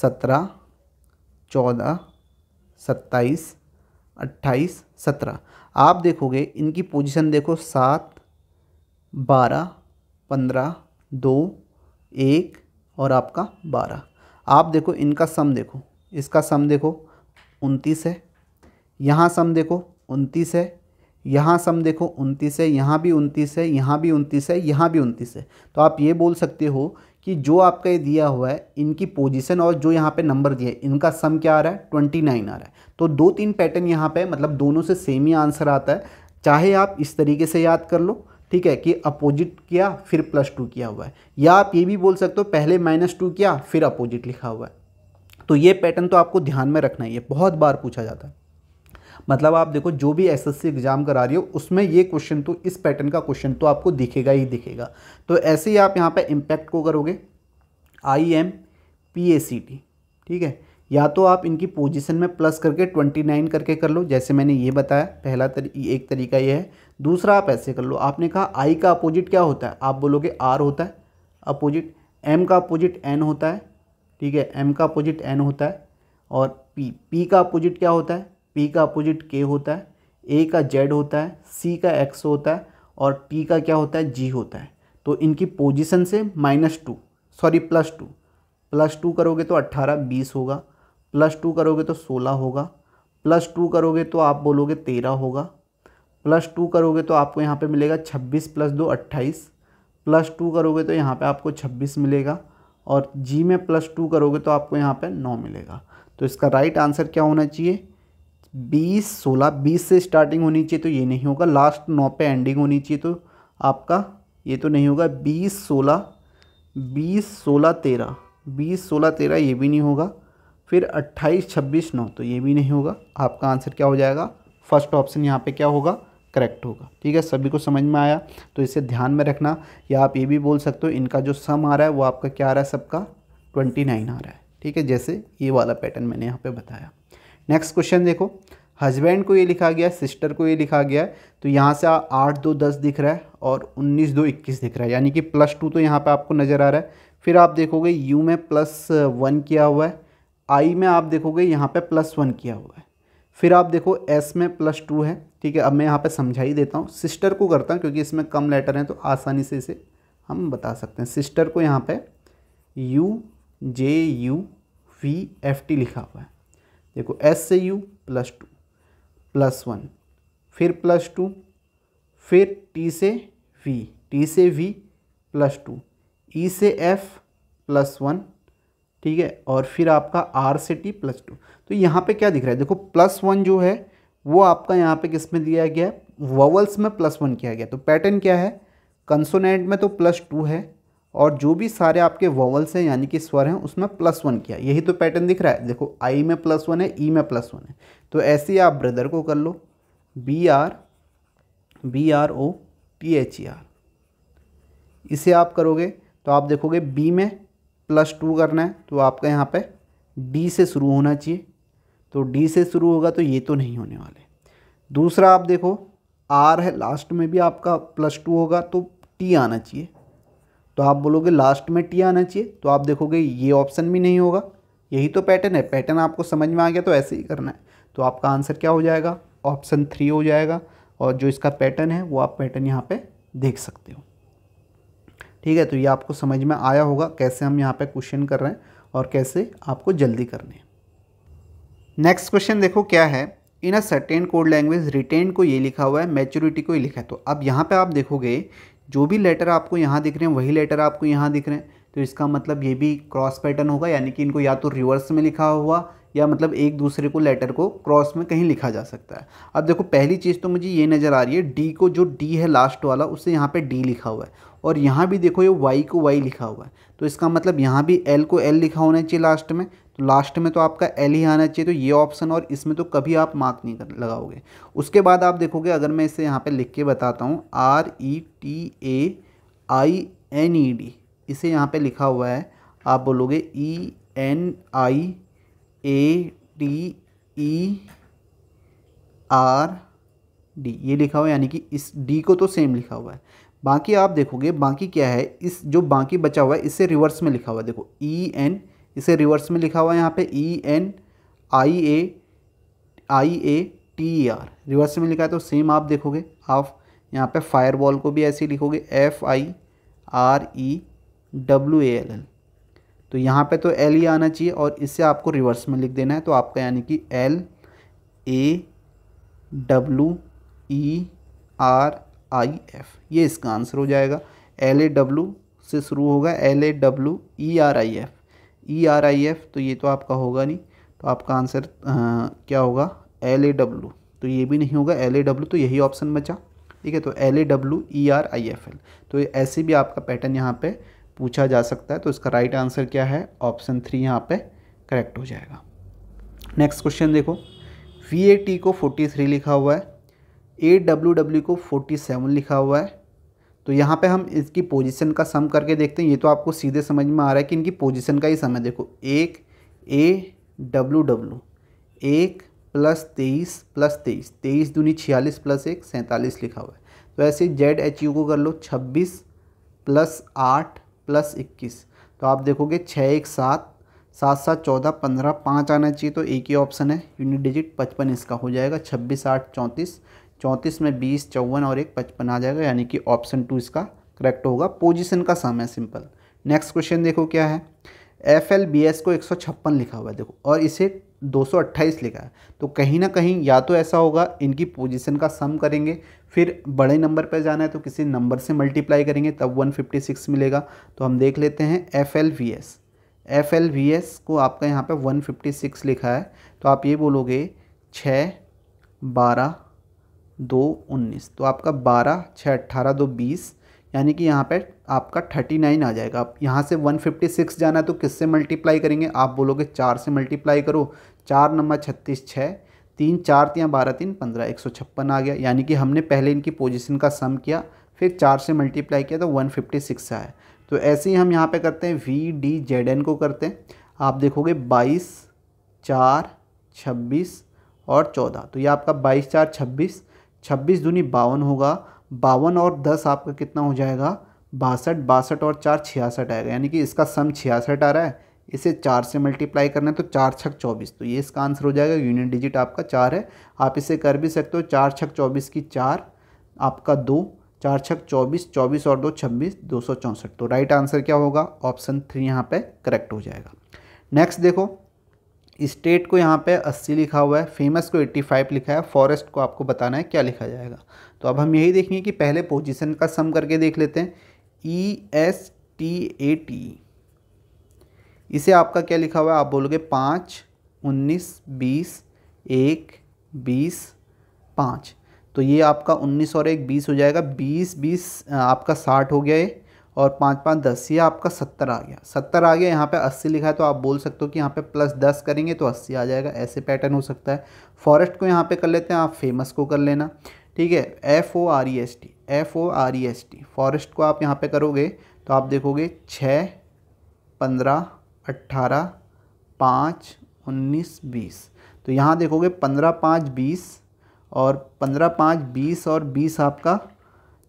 सत्रह चौदह सत्ताईस अट्ठाईस सत्रह आप देखोगे इनकी पोजिशन देखो सात बारह पंद्रह दो एक और आपका बारह आप देखो इनका सम देखो इसका सम देखो उनतीस है यहाँ सम देखो उनतीस है यहाँ सम देखो उनतीस है यहाँ भी उनतीस है यहाँ भी उनतीस है यहाँ भी उनतीस है तो आप ये बोल सकते हो कि जो आपका ये दिया हुआ है इनकी पोजीशन और जो यहाँ पे नंबर दिया है इनका सम क्या आ रहा है ट्वेंटी नाइन आ रहा है तो दो तीन पैटर्न यहाँ पे मतलब दोनों से सेम ही आंसर आता है चाहे आप इस तरीके से याद कर लो ठीक है कि अपोजिट किया फिर प्लस टू किया हुआ है या आप ये भी बोल सकते हो पहले माइनस टू किया फिर अपोजिट लिखा हुआ है तो ये पैटर्न तो आपको ध्यान में रखना ही है बहुत बार पूछा जाता है मतलब आप देखो जो भी एसएससी एग्ज़ाम करा रही हो उसमें ये क्वेश्चन तो इस पैटर्न का क्वेश्चन तो आपको दिखेगा ही दिखेगा तो ऐसे ही आप यहाँ पर इम्पैक्ट को करोगे I M P A C T ठीक है या तो आप इनकी पोजीशन में प्लस करके नाइन करके कर लो जैसे मैंने ये बताया पहला तरी, एक तरीका ये है दूसरा आप ऐसे कर लो आपने कहा आई का अपोजिट क्या होता है आप बोलोगे आर होता है अपोजिट एम का अपोजिट एन होता है ठीक है एम का अपोजिट एन होता है और पी पी का अपोजिट क्या होता है पी का अपोजिट के होता है ए का जेड होता है सी का एक्स होता है और टी का क्या होता है जी होता है तो इनकी पोजिशन से minus two sorry plus two plus two करोगे तो अट्ठारह बीस होगा प्लस टू करोगे तो सोलह होगा प्लस टू करोगे तो आप बोलोगे तेरह होगा प्लस टू करोगे तो आपको यहाँ पे मिलेगा छब्बीस प्लस दो अट्ठाईस प्लस टू करोगे तो यहाँ पे आपको छब्बीस मिलेगा और जी में प्लस टू करोगे तो आपको यहाँ पे नौ मिलेगा तो इसका राइट आंसर क्या होना चाहिए बीस सोलह बीस से स्टार्टिंग होनी चाहिए तो ये नहीं होगा लास्ट नौ पे एंडिंग होनी चाहिए तो आपका ये तो नहीं होगा बीस सोलह बीस सोलह तेरह बीस सोलह तेरह ये भी नहीं होगा फिर अट्ठाईस छब्बीस नौ तो ये भी नहीं होगा आपका आंसर क्या हो जाएगा फर्स्ट ऑप्शन यहाँ पे क्या होगा करेक्ट होगा ठीक है सभी को समझ में आया तो इसे ध्यान में रखना या आप ये भी बोल सकते हो इनका जो सम आ रहा है वो आपका क्या आ रहा है सबका ट्वेंटी नाइन आ रहा है ठीक है जैसे ये वाला पैटर्न मैंने यहाँ पे बताया नेक्स्ट क्वेश्चन देखो हस्बैंड को ये लिखा गया है सिस्टर को ये लिखा गया है तो यहाँ से आठ दो दस दिख रहा है और उन्नीस दो इक्कीस दिख रहा है यानी कि प्लस टू तो यहाँ पर आपको नज़र आ रहा है फिर आप देखोगे यू में प्लस वन किया हुआ है आई में आप देखोगे यहाँ पर प्लस वन किया हुआ है फिर आप देखो एस में प्लस टू है ठीक है अब मैं यहाँ पर समझा ही देता हूँ सिस्टर को करता हूँ क्योंकि इसमें कम लेटर हैं तो आसानी से इसे हम बता सकते हैं सिस्टर को यहाँ पर U J U V F T लिखा हुआ है देखो एस से U plus two plus one फिर प्लस टू फिर टी से वी टी से वी प्लस टू ई से एफ प्लस वन ठीक है और फिर आपका आर से टी प्लस टू तो यहाँ पे क्या दिख रहा है देखो प्लस वन जो है वो आपका यहाँ पे किस में दिया गया है ववल्स में प्लस वन किया गया तो पैटर्न क्या है कंसोनेंट में तो प्लस टू है और जो भी सारे आपके वॉवल्स हैं यानी कि स्वर हैं उसमें प्लस वन किया यही तो पैटर्न दिख रहा है देखो आई में प्लस वन है ई e में प्लस वन है तो ऐसे ही आप ब्रदर को कर लो B R B R O T H E R इसे आप करोगे तो आप देखोगे बी में प्लस टू करना है तो आपका यहाँ पे डी से शुरू होना चाहिए तो डी से शुरू होगा तो ये तो नहीं होने वाले दूसरा आप देखो आर है लास्ट में भी आपका प्लस टू होगा तो टी आना चाहिए तो आप बोलोगे लास्ट में टी आना चाहिए तो आप देखोगे ये ऑप्शन भी नहीं होगा यही तो पैटर्न है पैटर्न आपको समझ में आ गया तो ऐसे ही करना है तो आपका आंसर क्या हो जाएगा ऑप्शन थ्री हो जाएगा और जो इसका पैटर्न है वो आप पैटर्न यहाँ पर देख सकते हो ठीक है तो ये आपको समझ में आया होगा कैसे हम यहाँ पर क्वेश्चन कर रहे हैं और कैसे आपको जल्दी करने हैं नेक्स्ट क्वेश्चन देखो क्या है in a certain code language written को ये लिखा हुआ है मेच्योरिटी को ये लिखा है तो अब यहाँ पे आप देखोगे जो भी लेटर आपको यहाँ दिख रहे हैं वही लेटर आपको यहाँ दिख रहे हैं तो इसका मतलब ये भी क्रॉस पैटर्न होगा यानी कि इनको या तो रिवर्स में लिखा हुआ या मतलब एक दूसरे को लेटर को क्रॉस में कहीं लिखा जा सकता है अब देखो पहली चीज़ तो मुझे ये नज़र आ रही है डी को जो डी है लास्ट वाला उससे यहाँ पर डी लिखा हुआ है और यहाँ भी देखो ये वाई को वाई लिखा हुआ है तो इसका मतलब यहाँ भी एल को एल लिखा होना चाहिए लास्ट में तो लास्ट में तो आपका एल ही आना चाहिए तो ये ऑप्शन और इसमें तो कभी आप मार्क नहीं कर लगाओगे उसके बाद आप देखोगे अगर मैं इसे यहाँ पे लिख के बताता हूँ R E T A I N E D इसे यहाँ पे लिखा हुआ है आप बोलोगे E N I A T E R D ये लिखा हुआ है यानी कि इस डी को तो सेम लिखा हुआ है बाकी आप देखोगे बाकी क्या है इस जो बाकी बचा हुआ है इसे रिवर्स में लिखा हुआ है देखो ई e एन इसे रिवर्स में लिखा हुआ है यहाँ पे E N I A I A T E R reverse में लिखा है तो सेम आप देखोगे आप यहाँ पे फायर बॉल को भी ऐसे लिखोगे F I R E W A L L तो यहाँ पे तो एल ही आना चाहिए और इसे आपको रिवर्स में लिख देना है तो आपका यानी कि L A W E R I F ये इसका आंसर हो जाएगा एल ए डब्ल्यू से शुरू होगा L A W E R I F E R I F तो ये तो आपका होगा नहीं तो आपका आंसर क्या होगा एल ए डब्लू तो ये भी नहीं होगा एल ए डब्लू तो यही ऑप्शन बचा ठीक है तो L A W E R I F L तो ऐसे भी आपका पैटर्न यहाँ पे पूछा जा सकता है तो इसका राइट आंसर क्या है ऑप्शन थ्री यहाँ पे करेक्ट हो जाएगा नेक्स्ट क्वेश्चन देखो वी ए टी को फोर्टी थ्री लिखा हुआ है ए डब्ल्यू डब्ल्यू को फोर्टी सेवन लिखा हुआ है तो यहाँ पे हम इसकी पोजीशन का सम करके देखते हैं ये तो आपको सीधे समझ में आ रहा है कि इनकी पोजीशन का ही सम है देखो एक ए डब्लू डब्लू एक प्लस तेईस प्लस तेईस तेईस दूनी छियालीस प्लस एक सैंतालीस लिखा हुआ है तो ऐसे जेड एच यू को कर लो छब्बीस प्लस आठ प्लस इक्कीस तो आप देखोगे छः एक सात सात सात चौदह पंद्रह पाँच आना चाहिए तो एक ही ऑप्शन है यूनिट डिजिट पचपन इसका हो जाएगा छब्बीस आठ चौंतीस चौंतीस में बीस चौवन और एक पचपन आ जाएगा यानी कि ऑप्शन टू इसका करेक्ट होगा पोजिशन का सम है सिंपल नेक्स्ट क्वेश्चन देखो क्या है एफ एल बी एस को एक सौ छप्पन लिखा हुआ है देखो और इसे दो सौ अट्ठाईस लिखा है तो कहीं ना कहीं या तो ऐसा होगा इनकी पोजीशन का सम करेंगे फिर बड़े नंबर पर जाना है तो किसी नंबर से मल्टीप्लाई करेंगे तब वन फिफ्टी सिक्स मिलेगा तो हम देख लेते हैं F L V S F L V S को आपका यहाँ पे वन फिफ्टी सिक्स लिखा है तो आप ये बोलोगे छः बारह दो उन्नीस तो आपका बारह छः अट्ठारह दो बीस यानी कि यहाँ पर आपका थर्टी नाइन आ जाएगा आप यहाँ से वन फिफ्टी सिक्स जाना है तो किससे मल्टीप्लाई करेंगे आप बोलोगे चार से मल्टीप्लाई करो चार नंबर छत्तीस छः तीन चार तियाँ बारह तीन पंद्रह एक सौ छप्पन आ गया यानी कि हमने पहले इनकी पोजिशन का सम किया फिर चार से मल्टीप्लाई किया तो वन फिफ्टी सिक्स आया तो ऐसे ही हम यहाँ पर करते हैं वी डी जेड एन को करते हैं आप देखोगे बाईस चार छब्बीस और चौदह तो ये आपका बाईस चार छब्बीस छब्बीस दूनी बावन होगा बावन और दस आपका कितना हो जाएगा बासठ बासठ और चार छियासठ आएगा यानी कि इसका सम छियासठ आ रहा है इसे चार से मल्टीप्लाई करना है तो चार छक चौबीस तो ये इसका आंसर हो जाएगा यूनिट डिजिट आपका चार है आप इसे कर भी सकते हो चार छक चौबीस की चार आपका दो चार छक चौबीस चौबीस और दो छब्बीस दो सौ चौंसठ तो राइट आंसर क्या होगा ऑप्शन थ्री यहाँ पे करेक्ट हो जाएगा नेक्स्ट देखो स्टेट को यहाँ पे 80 लिखा हुआ है फेमस को 85 लिखा है फॉरेस्ट को आपको बताना है क्या लिखा जाएगा तो अब हम यही देखेंगे कि पहले पोजीशन का सम करके देख लेते हैं E S T A T इसे आपका क्या लिखा हुआ है आप बोलोगे पाँच उन्नीस बीस एक बीस पाँच तो ये आपका उन्नीस और एक बीस हो जाएगा बीस बीस आपका साठ हो गया है और पाँच पाँच दस ये आपका सत्तर आ गया सत्तर आ गया यहाँ पे अस्सी लिखा है तो आप बोल सकते हो कि यहाँ पे प्लस दस करेंगे तो अस्सी आ जाएगा ऐसे पैटर्न हो सकता है फॉरेस्ट को यहाँ पे कर लेते हैं आप फेमस को कर लेना ठीक है F O R E S T F O R E S T forest को आप यहाँ पे करोगे तो आप देखोगे छः पंद्रह अट्ठारह पाँच उन्नीस बीस तो यहाँ देखोगे पंद्रह पाँच बीस और पंद्रह पाँच बीस और बीस आपका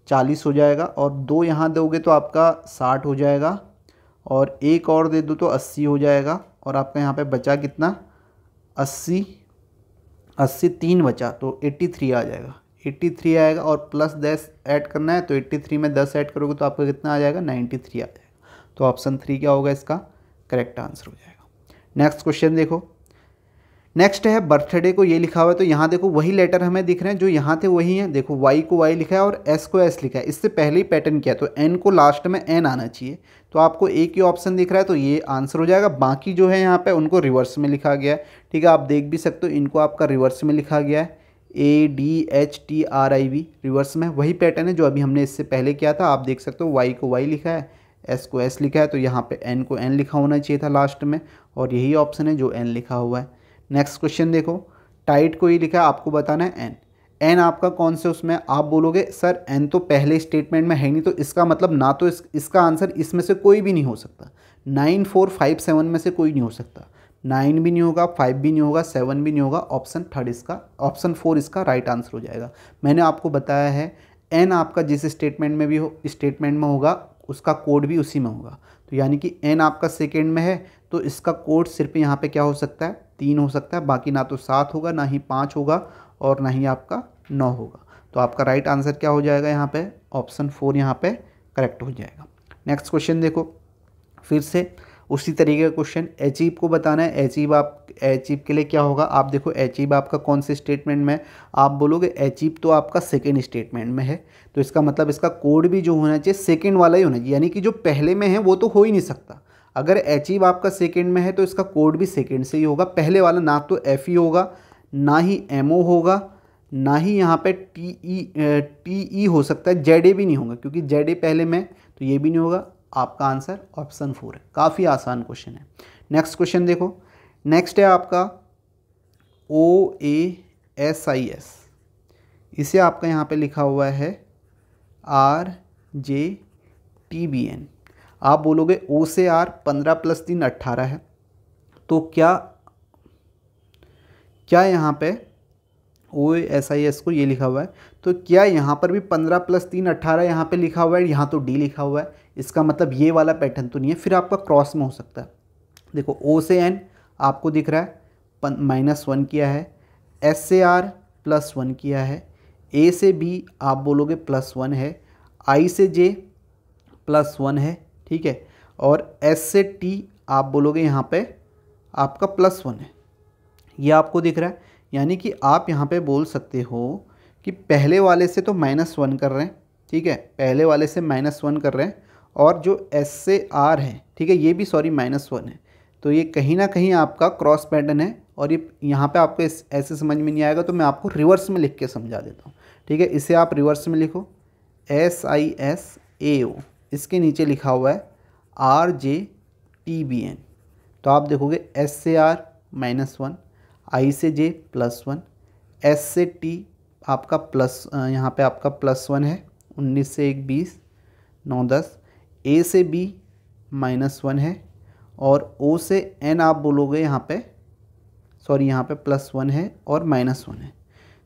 चालीस हो जाएगा और दो यहाँ दोगे तो आपका साठ हो जाएगा और एक और दे दो तो अस्सी हो जाएगा और आपका यहाँ पे बचा कितना अस्सी अस्सी तीन बचा तो एट्टी थ्री आ जाएगा एट्टी थ्री आएगा और प्लस दस ऐड करना है तो एट्टी थ्री में दस ऐड करोगे तो आपका कितना आ जाएगा नाइन्टी थ्री आ जाएगा तो ऑप्शन थ्री क्या होगा इसका करेक्ट आंसर हो जाएगा नेक्स्ट क्वेश्चन देखो नेक्स्ट है बर्थडे को ये लिखा हुआ है तो यहाँ देखो वही लेटर हमें दिख रहे हैं जो यहाँ थे वही हैं देखो वाई को वाई लिखा है और एस को एस लिखा है इससे पहले ही पैटर्न किया तो एन को लास्ट में एन आना चाहिए तो आपको एक ही ऑप्शन दिख रहा है तो ये आंसर हो जाएगा बाकी जो है यहाँ पर उनको रिवर्स में लिखा गया है ठीक है आप देख भी सकते हो इनको आपका रिवर्स में लिखा गया है A D H T R I V reverse में वही पैटर्न है जो अभी हमने इससे पहले किया था आप देख सकते हो वाई को वाई लिखा है एस को एस लिखा है तो यहाँ पे एन को एन लिखा होना चाहिए था लास्ट में और यही ऑप्शन है जो एन लिखा हुआ है नेक्स्ट क्वेश्चन देखो टाइट को ही लिखा है आपको बताना है एन एन आपका कौन से उसमें आप बोलोगे सर एन तो पहले स्टेटमेंट में है नहीं तो इसका मतलब ना तो इस, इसका आंसर इसमें से कोई भी नहीं हो सकता नाइन फोर फाइव सेवन में से कोई नहीं हो सकता नाइन भी नहीं होगा फाइव भी नहीं होगा सेवन भी नहीं होगा ऑप्शन थर्ड इसका ऑप्शन फोर इसका राइट right आंसर हो जाएगा मैंने आपको बताया है एन आपका जिस स्टेटमेंट में भी हो स्टेटमेंट में होगा उसका कोड भी उसी में होगा तो यानी कि एन आपका सेकेंड में है तो इसका कोड सिर्फ यहाँ पे क्या हो सकता है तीन हो सकता है बाकी ना तो सात होगा ना ही पाँच होगा और ना ही आपका नौ होगा तो आपका राइट आंसर क्या हो जाएगा यहाँ पे ऑप्शन फोर यहाँ पे करेक्ट हो जाएगा नेक्स्ट क्वेश्चन देखो फिर से उसी तरीके का क्वेश्चन एचीव को बताना है एचीव आप एचीव के लिए क्या होगा आप देखो एचीव आपका कौन से स्टेटमेंट में आप बोलोगे एचीव तो आपका सेकेंड स्टेटमेंट में है तो इसका मतलब इसका कोड भी जो होना चाहिए सेकेंड वाला ही होना चाहिए यानी कि जो पहले में है वो तो हो ही नहीं सकता अगर अचीव e आपका सेकेंड में है तो इसका कोड भी सेकेंड से ही होगा पहले वाला ना तो एफ ई e होगा ना ही एम ओ होगा ना ही यहाँ पे टी ई टी ई हो सकता है जेड ए भी नहीं होगा क्योंकि जेड ए पहले में तो ये भी नहीं होगा आपका आंसर ऑप्शन फोर है काफ़ी आसान क्वेश्चन है नेक्स्ट क्वेश्चन देखो नेक्स्ट है आपका ओ ए एस आई एस इसे आपका यहाँ पे लिखा हुआ है R J T B N आप बोलोगे ओ से आर पंद्रह प्लस तीन अट्ठारह है तो क्या क्या यहाँ पे ओ एस आई एस को ये लिखा हुआ है तो क्या यहाँ पर भी पंद्रह प्लस तीन अट्ठारह यहाँ पे लिखा हुआ है यहाँ तो डी लिखा हुआ है इसका मतलब ये वाला पैटर्न तो नहीं है फिर आपका क्रॉस में हो सकता है देखो ओ से एन आपको दिख रहा है माइनस वन किया है एस से आर प्लस वन किया है ए से बी आप बोलोगे प्लस वन है आई से जे प्लस वन है ठीक है और एस से टी आप बोलोगे यहाँ पे आपका प्लस वन है ये आपको दिख रहा है यानी कि आप यहाँ पे बोल सकते हो कि पहले वाले से तो माइनस वन कर रहे हैं ठीक है पहले वाले से माइनस वन कर रहे हैं और जो एस से आर है ठीक है ये भी सॉरी माइनस वन है तो ये कहीं ना कहीं आपका क्रॉस पैटर्न है और ये यहाँ पे आपको ऐसे समझ में नहीं आएगा तो मैं आपको रिवर्स में लिख के समझा देता हूँ ठीक है इसे आप रिवर्स में लिखो एस आई एस ए ओ इसके नीचे लिखा हुआ है R J T B N तो आप देखोगे एस से आर माइनस वन आई से जे प्लस वन एस से टी आपका प्लस यहाँ पे आपका प्लस वन है उन्नीस से एक बीस नौ दस ए से बी माइनस वन है और ओ से एन आप बोलोगे यहाँ पे सॉरी यहाँ पे प्लस वन है और माइनस वन है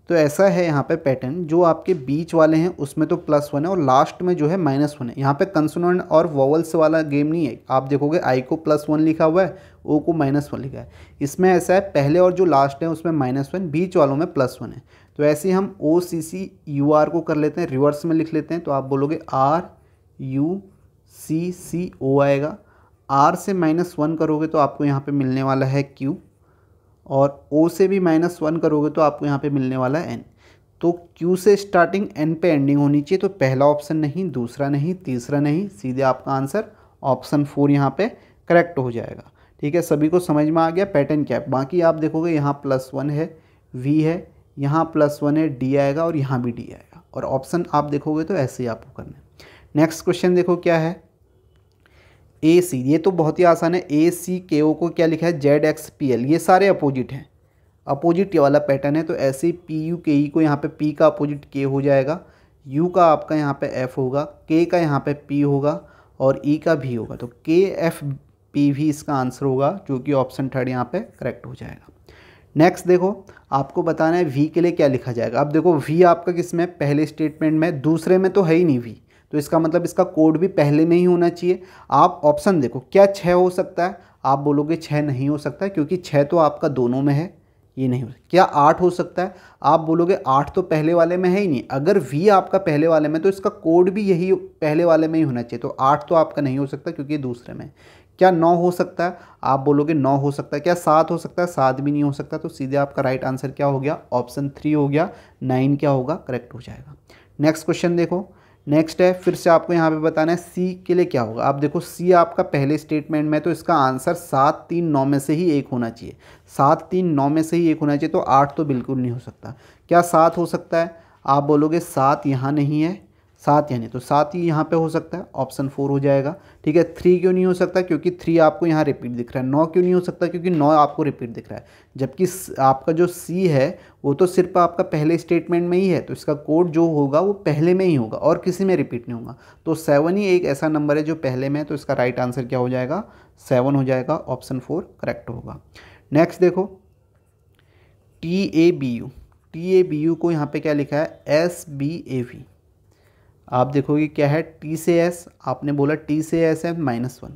तो ऐसा है यहाँ पे पैटर्न जो आपके बीच वाले हैं उसमें तो प्लस वन है और लास्ट में जो है माइनस वन है यहाँ पे कंसोनेंट और वॉवल्स वाला गेम नहीं है आप देखोगे आई को प्लस वन लिखा हुआ है ओ को माइनस वन लिखा है इसमें ऐसा है पहले और जो लास्ट है उसमें माइनस वन बीच वालों में प्लस वन है तो ऐसे हम ओ सी सी यू आर को कर लेते हैं रिवर्स में लिख लेते हैं तो आप बोलोगे आर यू सी सी ओ आएगा आर से माइनस वन करोगे तो आपको यहाँ पर मिलने वाला है क्यू और ओ से भी माइनस वन करोगे तो आपको यहाँ पे मिलने वाला है एन तो क्यू से स्टार्टिंग एन पे एंडिंग होनी चाहिए तो पहला ऑप्शन नहीं दूसरा नहीं तीसरा नहीं सीधे आपका आंसर ऑप्शन फोर यहाँ पे करेक्ट हो जाएगा ठीक है सभी को समझ में आ गया पैटर्न क्या है बाकी आप देखोगे यहाँ प्लस वन है वी है यहाँ प्लस वन है डी आएगा और यहाँ भी डी आएगा और ऑप्शन आप देखोगे तो ऐसे ही आपको करना है नेक्स्ट क्वेश्चन देखो क्या है ए सी ये तो बहुत ही आसान है ए सी के ओ को क्या लिखा है जेड एक्स पी एल ये सारे अपोजिट हैं अपोजिट ये वाला पैटर्न है तो ऐसे पी यू के ई को यहाँ पे पी का अपोजिट के हो जाएगा यू का आपका यहाँ पे एफ होगा के का यहाँ पे पी होगा और ई e का भी होगा तो के एफ पी भी इसका आंसर होगा जो कि ऑप्शन थर्ड यहाँ पे करेक्ट हो जाएगा नेक्स्ट देखो आपको बताना है वी के लिए क्या लिखा जाएगा अब देखो वी आपका किस में पहले स्टेटमेंट में दूसरे में तो है ही नहीं वी तो इसका मतलब इसका कोड भी पहले में ही होना चाहिए आप ऑप्शन देखो क्या छः हो सकता है आप बोलोगे छः नहीं हो सकता क्योंकि छः तो आपका दोनों में है ये नहीं हो क्या आठ हो सकता है आप बोलोगे आठ तो पहले वाले में है ही नहीं अगर वी आपका पहले वाले में तो इसका कोड भी यही पहले वाले में ही होना चाहिए तो आठ तो आपका नहीं हो सकता क्योंकि ये दूसरे में क्या नौ हो सकता है आप बोलोगे नौ हो सकता है क्या सात हो सकता है सात भी नहीं हो सकता तो सीधे आपका राइट आंसर क्या हो गया ऑप्शन थ्री हो गया नाइन क्या होगा करेक्ट हो जाएगा नेक्स्ट क्वेश्चन देखो नेक्स्ट है फिर से आपको यहाँ पे बताना है सी के लिए क्या होगा आप देखो सी आपका पहले स्टेटमेंट में तो इसका आंसर सात तीन नौ में से ही एक होना चाहिए सात तीन नौ में से ही एक होना चाहिए तो आठ तो बिल्कुल नहीं हो सकता क्या सात हो सकता है आप बोलोगे सात यहाँ नहीं है सात यानी तो सात ही यहाँ पे हो सकता है ऑप्शन फोर हो जाएगा ठीक है थ्री क्यों नहीं हो सकता क्योंकि थ्री आपको यहाँ रिपीट दिख रहा है नौ क्यों नहीं हो सकता क्योंकि नौ आपको रिपीट दिख रहा है जबकि आपका जो सी है वो तो सिर्फ आपका पहले स्टेटमेंट में ही है तो इसका कोड जो होगा वो पहले में ही होगा और किसी में रिपीट नहीं होगा तो सेवन ही एक ऐसा नंबर है जो पहले में है तो इसका राइट आंसर क्या हो जाएगा सेवन हो जाएगा ऑप्शन फोर करेक्ट होगा नेक्स्ट देखो T A B U T A B U को यहाँ पे क्या लिखा है एस बी ए वी आप देखोगे क्या है टी से एस आपने बोला टी से एस है माइनस वन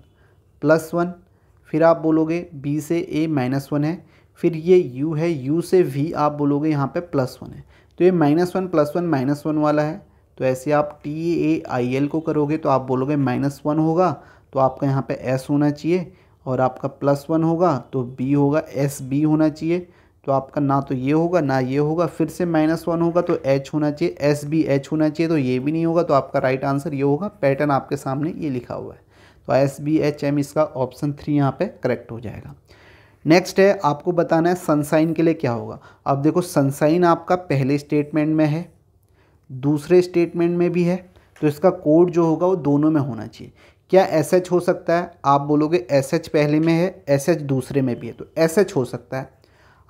प्लस वन फिर आप बोलोगे बी से ए माइनस वन है फिर ये यू है यू से वी आप बोलोगे यहाँ पे प्लस वन है तो ये minus one plus one minus one वाला है तो ऐसे आप टी ए आई एल को करोगे तो आप बोलोगे माइनस वन होगा तो आपका यहाँ पे एस होना चाहिए और आपका प्लस वन होगा तो बी होगा एस बी होना चाहिए तो आपका ना तो ये होगा ना ये होगा फिर से माइनस वन होगा तो एच होना चाहिए एस बी एच होना चाहिए तो ये भी नहीं होगा तो आपका राइट आंसर ये होगा पैटर्न आपके सामने ये लिखा हुआ है तो एस बी एच एम इसका ऑप्शन थ्री यहाँ पे करेक्ट हो जाएगा नेक्स्ट है आपको बताना है सनसाइन के लिए क्या होगा अब देखो सनसाइन आपका पहले स्टेटमेंट में है दूसरे स्टेटमेंट में भी है तो इसका कोड जो होगा वो दोनों में होना चाहिए क्या एस एच हो सकता है आप बोलोगे एस एच पहले में है एस एच दूसरे में भी है तो एस एच हो सकता है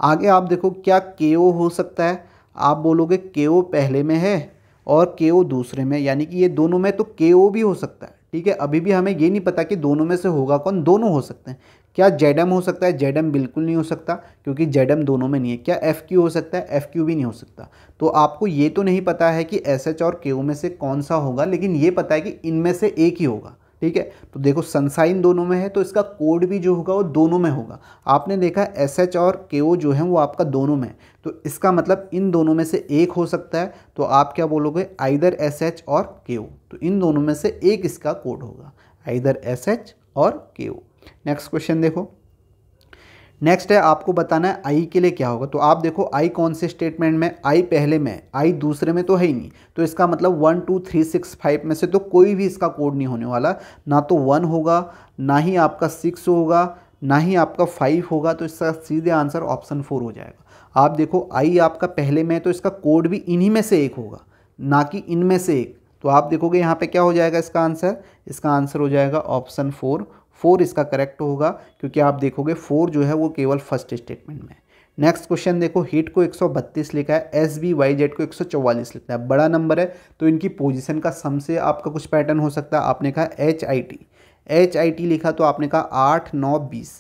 आगे आप देखो क्या के ओ हो सकता है आप बोलोगे के ओ पहले में है और के ओ दूसरे में यानी कि ये दोनों में तो के ओ भी हो सकता है ठीक है अभी भी हमें ये नहीं पता कि दोनों में से होगा कौन दोनों हो सकते हैं क्या जेड एम हो सकता है जेड एम बिल्कुल नहीं हो सकता क्योंकि जेड एम दोनों में नहीं है क्या एफ़ क्यू हो सकता है एफ़ क्यू भी नहीं हो सकता तो आपको ये तो नहीं पता है कि एस एच और के ओ में से कौन सा होगा लेकिन ये पता है कि इनमें से एक ही होगा ठीक है तो देखो सनसाइन दोनों में है तो इसका कोड भी जो होगा वो दोनों में होगा आपने देखा एस एच और के ओ जो है वो आपका दोनों में तो इसका मतलब इन दोनों में से एक हो सकता है तो आप क्या बोलोगे आइदर एस एच और के ओ तो इन दोनों में से एक इसका कोड होगा आइदर एस एच और के ओ नेक्स्ट क्वेश्चन देखो नेक्स्ट है आपको बताना है आई के लिए क्या होगा तो आप देखो आई कौन से स्टेटमेंट में आई पहले में आई दूसरे में तो है ही नहीं तो इसका मतलब one two three six five में से तो कोई भी इसका कोड नहीं होने वाला ना तो वन होगा ना ही आपका सिक्स होगा ना ही आपका फाइव होगा तो इसका सीधे आंसर ऑप्शन फोर हो जाएगा आप देखो आई आपका पहले में है तो इसका कोड भी इन्हीं में से एक होगा ना कि इनमें से एक तो आप देखोगे यहाँ पे क्या हो जाएगा इसका आंसर इसका आंसर हो जाएगा ऑप्शन फोर फोर इसका करेक्ट होगा क्योंकि आप देखोगे फोर जो है वो केवल फर्स्ट स्टेटमेंट में नेक्स्ट क्वेश्चन देखो हीट को 132 लिखा है एस बी वाई जेड को 144 लिखा है बड़ा नंबर है तो इनकी पोजीशन का सम से आपका कुछ पैटर्न हो सकता है आपने कहा H I T H I T लिखा तो आपने कहा आठ नौ बीस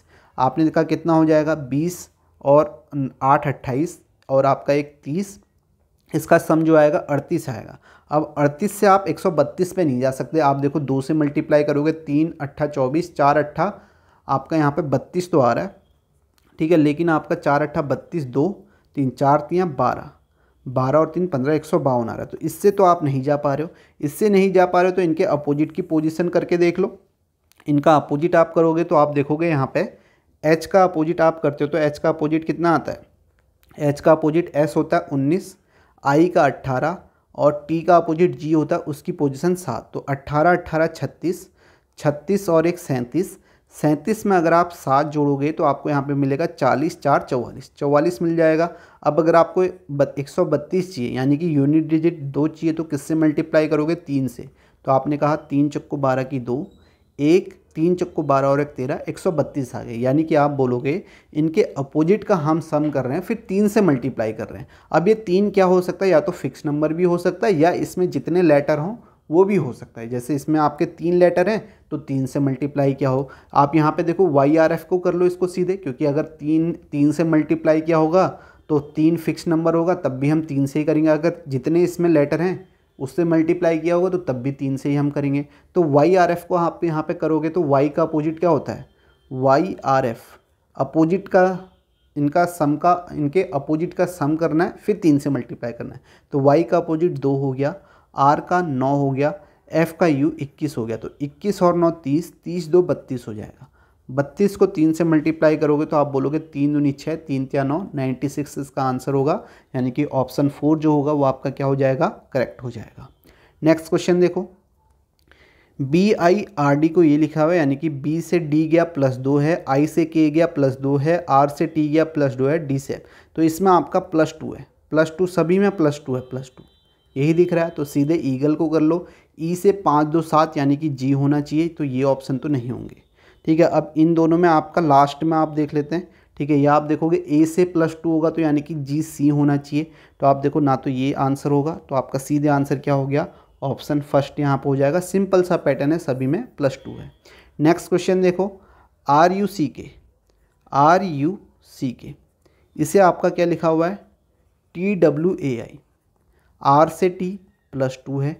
आपने लिखा कितना हो जाएगा बीस और आठ अट्ठाईस और आपका एक तीस इसका सम जो आएगा अड़तीस आएगा अब 38 से आप 132 पे नहीं जा सकते आप देखो दो से मल्टीप्लाई करोगे तीन अट्ठा चौबीस चार अट्ठा आपका यहाँ पे बत्तीस तो आ रहा है ठीक है लेकिन आपका चार अट्ठा बत्तीस दो तीन चार तीन बारह बारह और तीन पंद्रह एक सौ बावन आ रहा है तो इससे तो आप नहीं जा पा रहे हो इससे नहीं जा पा रहे हो तो इनके अपोजिट की पोजिशन करके देख लो इनका अपोजिट आप करोगे तो आप देखोगे यहाँ पर एच का अपोजिट आप करते हो तो एच का अपोजिट कितना आता है एच का अपोजिट एस होता है उन्नीस आई का अट्ठारह और टी का अपोजिट जी होता है उसकी पोजिशन सात तो अट्ठारह अट्ठारह छत्तीस छत्तीस और एक सैंतीस सैंतीस में अगर आप सात जोड़ोगे तो आपको यहाँ पे मिलेगा चालीस चार चौवालीस चौवालीस मिल जाएगा अब अगर आपको एक सौ बत्तीस चाहिए यानी कि यूनिट डिजिट दो चाहिए तो किससे मल्टीप्लाई करोगे तीन से तो आपने कहा तीन चक्को बारह की दो एक तीन चक्को बारह और एक तेरह एक सौ बत्तीस आ गए यानी कि आप बोलोगे इनके अपोजिट का हम सम कर रहे हैं फिर तीन से मल्टीप्लाई कर रहे हैं अब ये तीन क्या हो सकता है या तो फिक्स नंबर भी हो सकता है या इसमें जितने लेटर हों वो भी हो सकता है जैसे इसमें आपके तीन लेटर हैं तो तीन से मल्टीप्लाई क्या हो आप यहाँ पे देखो वाई आर एफ को कर लो इसको सीधे क्योंकि अगर तीन तीन से मल्टीप्लाई क्या होगा तो तीन फिक्स नंबर होगा तब भी हम तीन से ही करेंगे अगर जितने इसमें लेटर हैं उससे मल्टीप्लाई किया होगा तो तब भी तीन से ही हम करेंगे तो वाई आर एफ़ को आप यहाँ पे करोगे तो वाई का अपोजिट क्या होता है वाई आर एफ़ अपोजिट का इनका सम का इनके अपोजिट का सम करना है फिर तीन से मल्टीप्लाई करना है तो वाई का अपोजिट दो हो गया आर का नौ हो गया एफ़ का यू इक्कीस हो गया तो इक्कीस और नौ तीस तीस दो बत्तीस हो जाएगा बत्तीस को तीन से मल्टीप्लाई करोगे तो आप बोलोगे तीन दूनी छः तीन त्या नौ नाइन्टी सिक्स इसका आंसर होगा यानी कि ऑप्शन फोर जो होगा वो आपका क्या हो जाएगा करेक्ट हो जाएगा नेक्स्ट क्वेश्चन देखो बी आई आर डी को ये लिखा हुआ है यानी कि बी से डी गया प्लस दो है आई से के गया प्लस दो है आर से टी गया प्लस दो है डी से तो इसमें आपका प्लस टू है प्लस टू सभी में प्लस टू है प्लस टू यही दिख रहा है तो सीधे ईगल को कर लो ई e से पाँच दो सात यानी कि जी होना चाहिए तो ये ऑप्शन तो नहीं होंगे ठीक है अब इन दोनों में आपका लास्ट में आप देख लेते हैं ठीक है या आप देखोगे ए से प्लस टू होगा तो यानी कि जी सी होना चाहिए तो आप देखो ना तो ये आंसर होगा तो आपका सीधे आंसर क्या हो गया ऑप्शन फर्स्ट यहाँ पर हो जाएगा सिंपल सा पैटर्न है सभी में प्लस टू है नेक्स्ट क्वेश्चन देखो R U C K R U C के इसे आपका क्या लिखा हुआ है T W A I R से टी प्लस टू है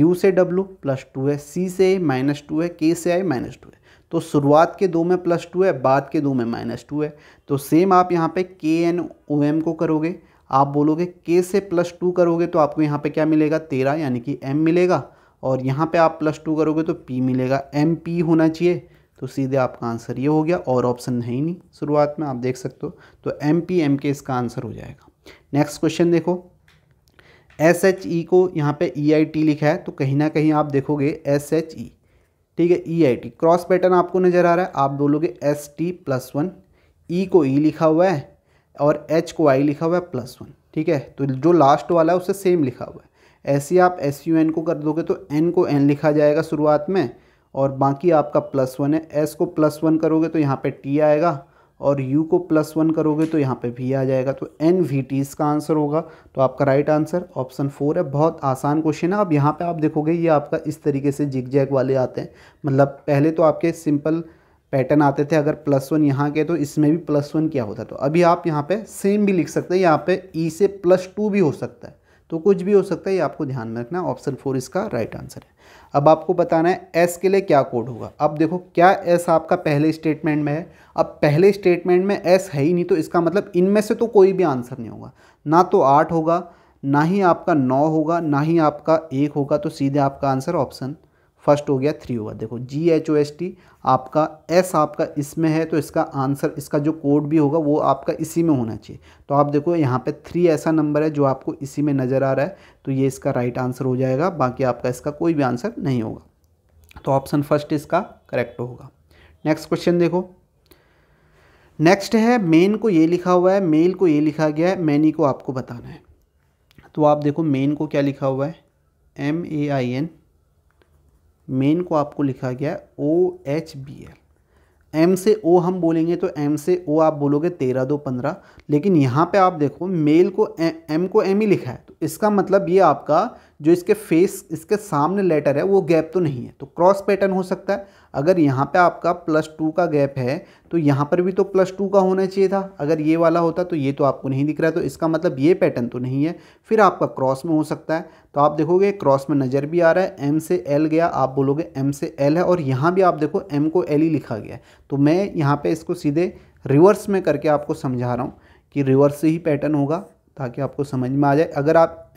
यू से डब्ल्यू प्लस टू है सी से ए माइनस टू है के से आई माइनस टू है तो शुरुआत के दो में प्लस टू है बाद के दो में माइनस टू है तो सेम आप यहाँ पे के एन ओ एम को करोगे आप बोलोगे के से प्लस टू करोगे तो आपको यहाँ पे क्या मिलेगा तेरह यानी कि एम मिलेगा और यहाँ पे आप प्लस टू करोगे तो पी मिलेगा एम पी होना चाहिए तो सीधे आपका आंसर ये हो गया और ऑप्शन है ही नहीं शुरुआत में आप देख सकते हो तो एम पी एम के इसका आंसर हो जाएगा नेक्स्ट क्वेश्चन देखो एस एच ई को यहाँ पे ई आई टी लिखा है तो कहीं ना कहीं आप देखोगे एस एच ई ठीक है E I T cross pattern आपको नज़र आ रहा है आप बोलोगे S T plus one E को ई e लिखा हुआ है और एच को आई लिखा हुआ है प्लस वन ठीक है तो जो लास्ट वाला है उसे सेम लिखा हुआ है ऐसे आप एस यू एन को कर दोगे तो एन को एन लिखा जाएगा शुरुआत में और बाकी आपका प्लस वन है एस को प्लस वन करोगे तो यहाँ पे टी आएगा और u को प्लस वन करोगे तो यहाँ पे भी आ जाएगा तो एन वी टी इसका आंसर होगा तो आपका राइट आंसर ऑप्शन फोर है बहुत आसान क्वेश्चन है अब यहाँ पे आप देखोगे ये आपका इस तरीके से जिग जैग वाले आते हैं मतलब पहले तो आपके सिंपल पैटर्न आते थे अगर प्लस वन यहाँ के तो इसमें भी प्लस वन क्या होता तो अभी आप यहाँ पर सेम भी लिख सकते हैं यहाँ पर ई e से प्लस टू भी हो सकता है तो कुछ भी हो सकता है ये आपको ध्यान में रखना ऑप्शन फोर इसका राइट आंसर है अब आपको बताना है एस के लिए क्या कोड होगा अब देखो क्या एस आपका पहले स्टेटमेंट में है अब पहले स्टेटमेंट में एस है ही नहीं तो इसका मतलब इनमें से तो कोई भी आंसर नहीं होगा ना तो आठ होगा ना ही आपका नौ होगा ना ही आपका एक होगा तो सीधे आपका आंसर ऑप्शन फर्स्ट हो गया थ्री होगा देखो G H O S T आपका एस आपका इसमें है तो इसका आंसर इसका जो कोड भी होगा वो आपका इसी में होना चाहिए तो आप देखो यहाँ पे थ्री ऐसा नंबर है जो आपको इसी में नज़र आ रहा है तो ये इसका राइट आंसर हो जाएगा बाकी आपका इसका कोई भी आंसर नहीं होगा तो ऑप्शन फर्स्ट इसका करेक्ट होगा नेक्स्ट क्वेश्चन देखो नेक्स्ट है मेन को ये लिखा हुआ है मेल को ये लिखा गया है मैनी को आपको बताना है तो आप देखो मेन को क्या लिखा हुआ है M A I N main को आपको लिखा गया है O H B L M से ओ हम बोलेंगे तो एम से ओ आप बोलोगे तेरह दो पंद्रह लेकिन यहाँ पे आप देखो मेल को एम को एम ही लिखा है तो इसका मतलब ये आपका जो इसके फेस इसके सामने लेटर है वो गैप तो नहीं है तो क्रॉस पैटर्न हो सकता है अगर यहाँ पे आपका प्लस टू का गैप है तो यहाँ पर भी तो प्लस टू का होना चाहिए था अगर ये वाला होता तो ये तो आपको नहीं दिख रहा तो इसका मतलब ये पैटर्न तो नहीं है फिर आपका क्रॉस में हो सकता है तो आप देखोगे क्रॉस में नज़र भी आ रहा है एम से एल गया आप बोलोगे एम से एल है और यहाँ भी आप देखो एम को एल ही लिखा गया तो मैं यहाँ पर इसको सीधे रिवर्स में करके आपको समझा रहा हूँ कि रिवर्स से ही पैटर्न होगा ताकि आपको समझ में आ जाए अगर आप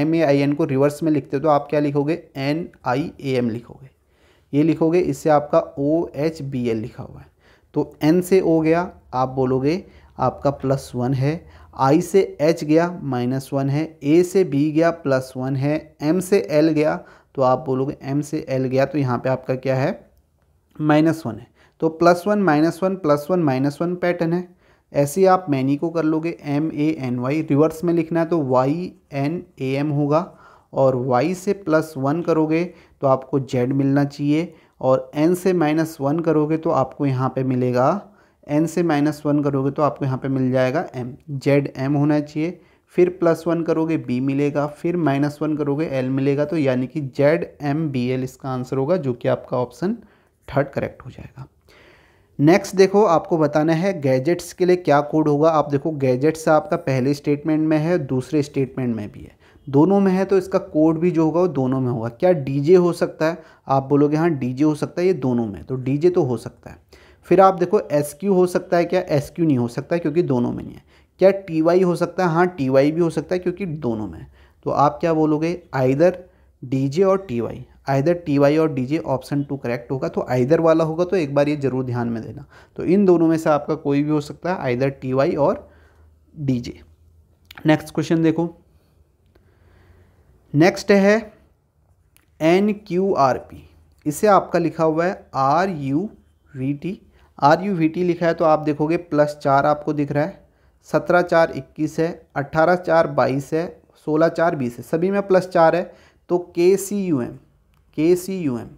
एम ए आई एन को रिवर्स में लिखते हो तो आप क्या लिखोगे एन आई ए एम लिखोगे ये लिखोगे इससे आपका ओ एच बी एल लिखा हुआ है तो एन से ओ गया आप बोलोगे आपका प्लस वन है आई से एच गया माइनस वन है ए से बी गया प्लस वन है एम से एल गया तो आप बोलोगे एम से एल गया तो यहाँ पे आपका क्या है माइनस वन है तो plus one minus one plus one minus one pattern है ऐसे आप मैनी को कर लोगे M A N Y reverse में लिखना है तो वाई एन ए एम होगा और वाई से प्लस वन करोगे तो आपको जेड मिलना चाहिए और एन से माइनस वन करोगे तो आपको यहाँ पे मिलेगा एन से माइनस वन करोगे तो आपको यहाँ पे मिल जाएगा एम जेड एम होना चाहिए फिर प्लस वन करोगे बी मिलेगा फिर माइनस वन करोगे एल मिलेगा तो यानी कि जेड एम बी एल इसका आंसर होगा जो कि आपका ऑप्शन थर्ड करेक्ट हो जाएगा नेक्स्ट देखो आपको बताना है गैजेट्स के लिए क्या कोड होगा आप देखो गैजेट्स आपका पहले स्टेटमेंट में है दूसरे स्टेटमेंट में भी है दोनों में है तो इसका कोड भी जो होगा वो दोनों में होगा क्या डीजे हो सकता है आप बोलोगे हाँ डीजे हो सकता है ये दोनों में तो डीजे तो हो सकता है फिर आप देखो एस क्यू हो सकता है क्या एस क्यू नहीं हो सकता है क्योंकि दोनों में नहीं है क्या टी वाई हो सकता है हाँ टी वाई भी हो सकता है क्योंकि दोनों में तो आप क्या बोलोगे आइदर डीजे और T Y either T Y और डीजे ऑप्शन टू करेक्ट होगा तो आइदर वाला होगा तो एक बार ये ज़रूर ध्यान में देना तो इन दोनों में से आपका कोई भी हो सकता है आइदर टी वाई और डीजे नेक्स्ट क्वेश्चन देखो नेक्स्ट है एन क्यू आर पी इसे आपका लिखा हुआ है R U V T R U V T लिखा है तो आप देखोगे प्लस चार आपको दिख रहा है सत्रह चार इक्कीस है अट्ठारह चार बाईस है सोलह चार बीस है सभी में प्लस चार है तो के सी यू एम के सी यू एम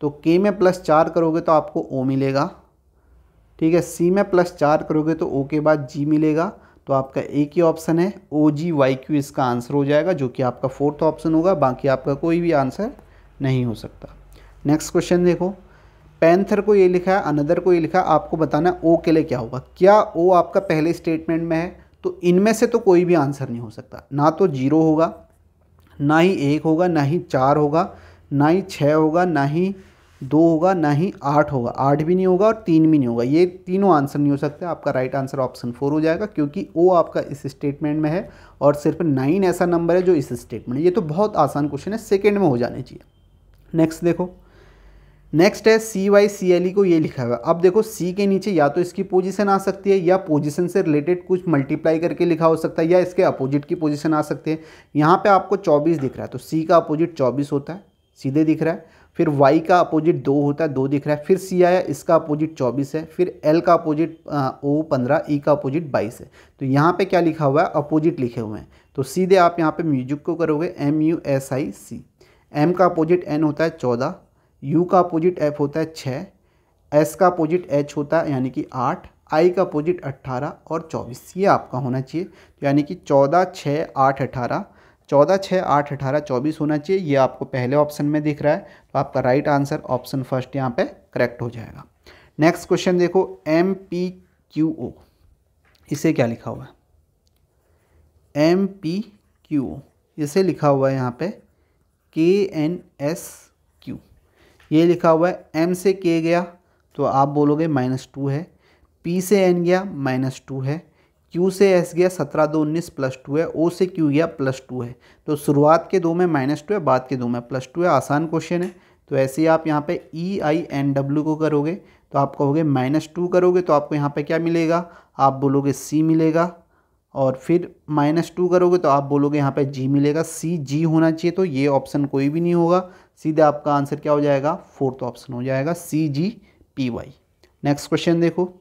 तो के में प्लस चार करोगे तो आपको ओ मिलेगा ठीक है सी में प्लस चार करोगे तो ओ के बाद जी मिलेगा तो आपका एक ही ऑप्शन है ओ जी वाई क्यू इसका आंसर हो जाएगा जो कि आपका फोर्थ ऑप्शन होगा बाकी आपका कोई भी आंसर नहीं हो सकता नेक्स्ट क्वेश्चन देखो पैंथर को ये लिखा है अनदर को ये लिखा है आपको बताना ओ के लिए क्या होगा क्या ओ आपका पहले स्टेटमेंट में है तो इनमें से तो कोई भी आंसर नहीं हो सकता ना तो जीरो होगा ना ही एक होगा ना ही चार होगा ना ही छः होगा ना ही दो होगा ना ही आठ होगा आठ भी नहीं होगा और तीन भी नहीं होगा ये तीनों आंसर नहीं हो सकते आपका राइट आंसर ऑप्शन फोर हो जाएगा क्योंकि ओ आपका इस स्टेटमेंट में है और सिर्फ नाइन ऐसा नंबर है जो इस स्टेटमेंट ये तो बहुत आसान क्वेश्चन है सेकेंड में हो जाने चाहिए नेक्स्ट देखो नेक्स्ट है सी वाई सी एल ई को ये लिखा हुआ है अब देखो सी के नीचे या तो इसकी पोजीशन आ सकती है या पोजीशन से रिलेटेड कुछ मल्टीप्लाई करके लिखा हो सकता है या इसके अपोजिट की पोजीशन आ सकती है यहाँ पे आपको 24 दिख रहा है तो सी का अपोजिट 24 होता है सीधे दिख रहा है फिर वाई का अपोजिट दो होता है दो दिख रहा है फिर सी आया इसका अपोजिट चौबीस है फिर एल का अपोजिट ओ पंद्रह ई e का अपोजिट बाईस है तो यहाँ पे क्या लिखा हुआ है अपोजिट लिखे हुए हैं तो सीधे आप यहाँ पे म्यूजिक को करोगे M U S I C M का अपोजिट एन होता है चौदह यू का अपोजिट एफ होता है छः एस का अपोजिट एच होता है यानी कि आठ आई का अपोजिट अट्ठारह और चौबीस ये आपका होना चाहिए तो यानी कि चौदह छः आठ अट्ठारह चौदह छः आठ अठारह चौबीस होना चाहिए ये आपको पहले ऑप्शन में दिख रहा है तो आपका राइट आंसर ऑप्शन फर्स्ट यहाँ पे करेक्ट हो जाएगा नेक्स्ट क्वेश्चन देखो एम पी क्यू ओ इसे क्या लिखा हुआ है एम पी क्यू ओ इसे लिखा हुआ है यहाँ पे के एन एस क्यू ये लिखा हुआ है एम से के गया तो आप बोलोगे माइनस टू है पी से एन गया माइनस टू है क्यू से S गया सत्रह दो उन्नीस प्लस टू है ओ से Q गया प्लस टू है तो शुरुआत के दो में माइनस टू है बाद के दो में प्लस टू है आसान क्वेश्चन है तो ऐसे ही आप यहाँ पे ई आई एन डब्ल्यू को करोगे तो आप कहोगे माइनस टू करोगे तो आपको यहाँ पे क्या मिलेगा आप बोलोगे सी मिलेगा और फिर माइनस टू करोगे तो आप बोलोगे यहाँ पे जी मिलेगा सी जी होना चाहिए तो ये ऑप्शन कोई भी नहीं होगा सीधे आपका आंसर क्या हो जाएगा फोर्थ ऑप्शन हो जाएगा C G P Y next question देखो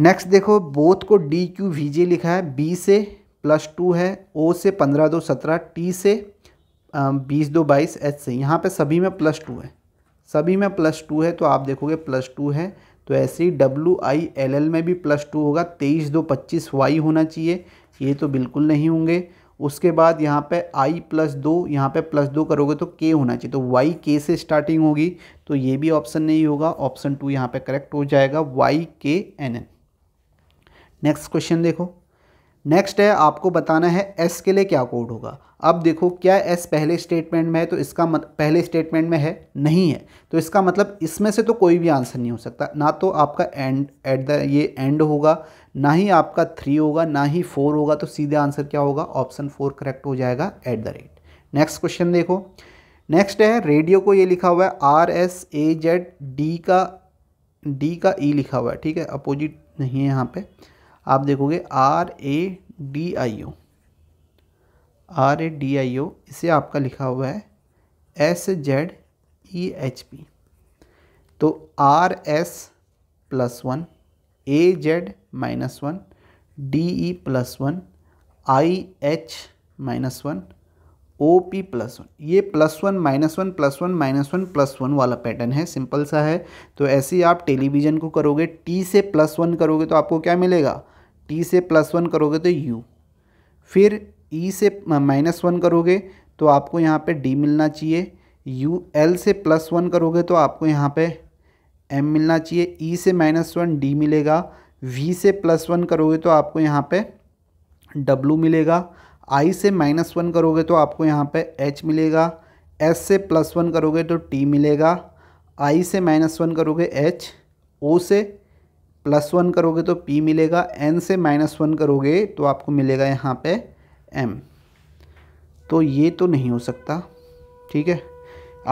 नेक्स्ट देखो बोथ को डी क्यू वी जे लिखा है बी से प्लस टू है ओ से पंद्रह दो सत्रह टी से बीस दो बाईस एच से यहाँ पे सभी में प्लस टू है सभी में प्लस टू है तो आप देखोगे प्लस टू है तो ऐसे ही डब्ल्यू आई एल एल में भी प्लस टू होगा तेईस दो पच्चीस वाई होना चाहिए ये तो बिल्कुल नहीं होंगे उसके बाद यहाँ पे आई प्लस दो यहाँ पे प्लस दो करोगे तो के होना चाहिए तो वाई के से स्टार्टिंग होगी तो ये भी ऑप्शन नहीं होगा ऑप्शन टू यहाँ पे करेक्ट हो जाएगा Y K N N next question देखो नेक्स्ट है आपको बताना है एस के लिए क्या कोड होगा अब देखो क्या एस पहले स्टेटमेंट में है तो इसका मत पहले स्टेटमेंट में है नहीं है तो इसका मतलब इसमें से तो कोई भी आंसर नहीं हो सकता ना तो आपका एंड एट द ये एंड होगा ना ही आपका थ्री होगा ना ही फोर होगा तो सीधे आंसर क्या होगा ऑप्शन फोर करेक्ट हो जाएगा at the rate next question देखो नेक्स्ट है रेडियो को ये लिखा हुआ है R S A Z D का डी का ई e लिखा हुआ है ठीक है अपोजिट नहीं है यहाँ पर आप देखोगे R A D I O R A D I O इसे आपका लिखा हुआ है S Z E H P तो R S plus one A Z minus one D E plus one I H minus one O P plus one ये plus one minus one plus one minus one plus one वाला pattern है simple सा है तो ऐसे ही आप television को करोगे टी से प्लस वन करोगे तो आपको क्या मिलेगा टी से प्लस वन करोगे तो यू फिर ई e से माइनस वन करोगे तो आपको यहाँ पे डी मिलना चाहिए यू एल से प्लस वन करोगे तो आपको यहाँ पे एम मिलना चाहिए ई e से माइनस वन डी मिलेगा वी से प्लस वन करोगे तो आपको यहाँ पे डब्लू मिलेगा आई से माइनस वन करोगे तो आपको यहाँ पे एच मिलेगा एस से प्लस वन करोगे तो टी मिलेगा आई से माइनस वन करोगे एच ओ से प्लस वन करोगे तो पी मिलेगा एन से माइनस वन करोगे तो आपको मिलेगा यहाँ पे एम तो ये तो नहीं हो सकता ठीक है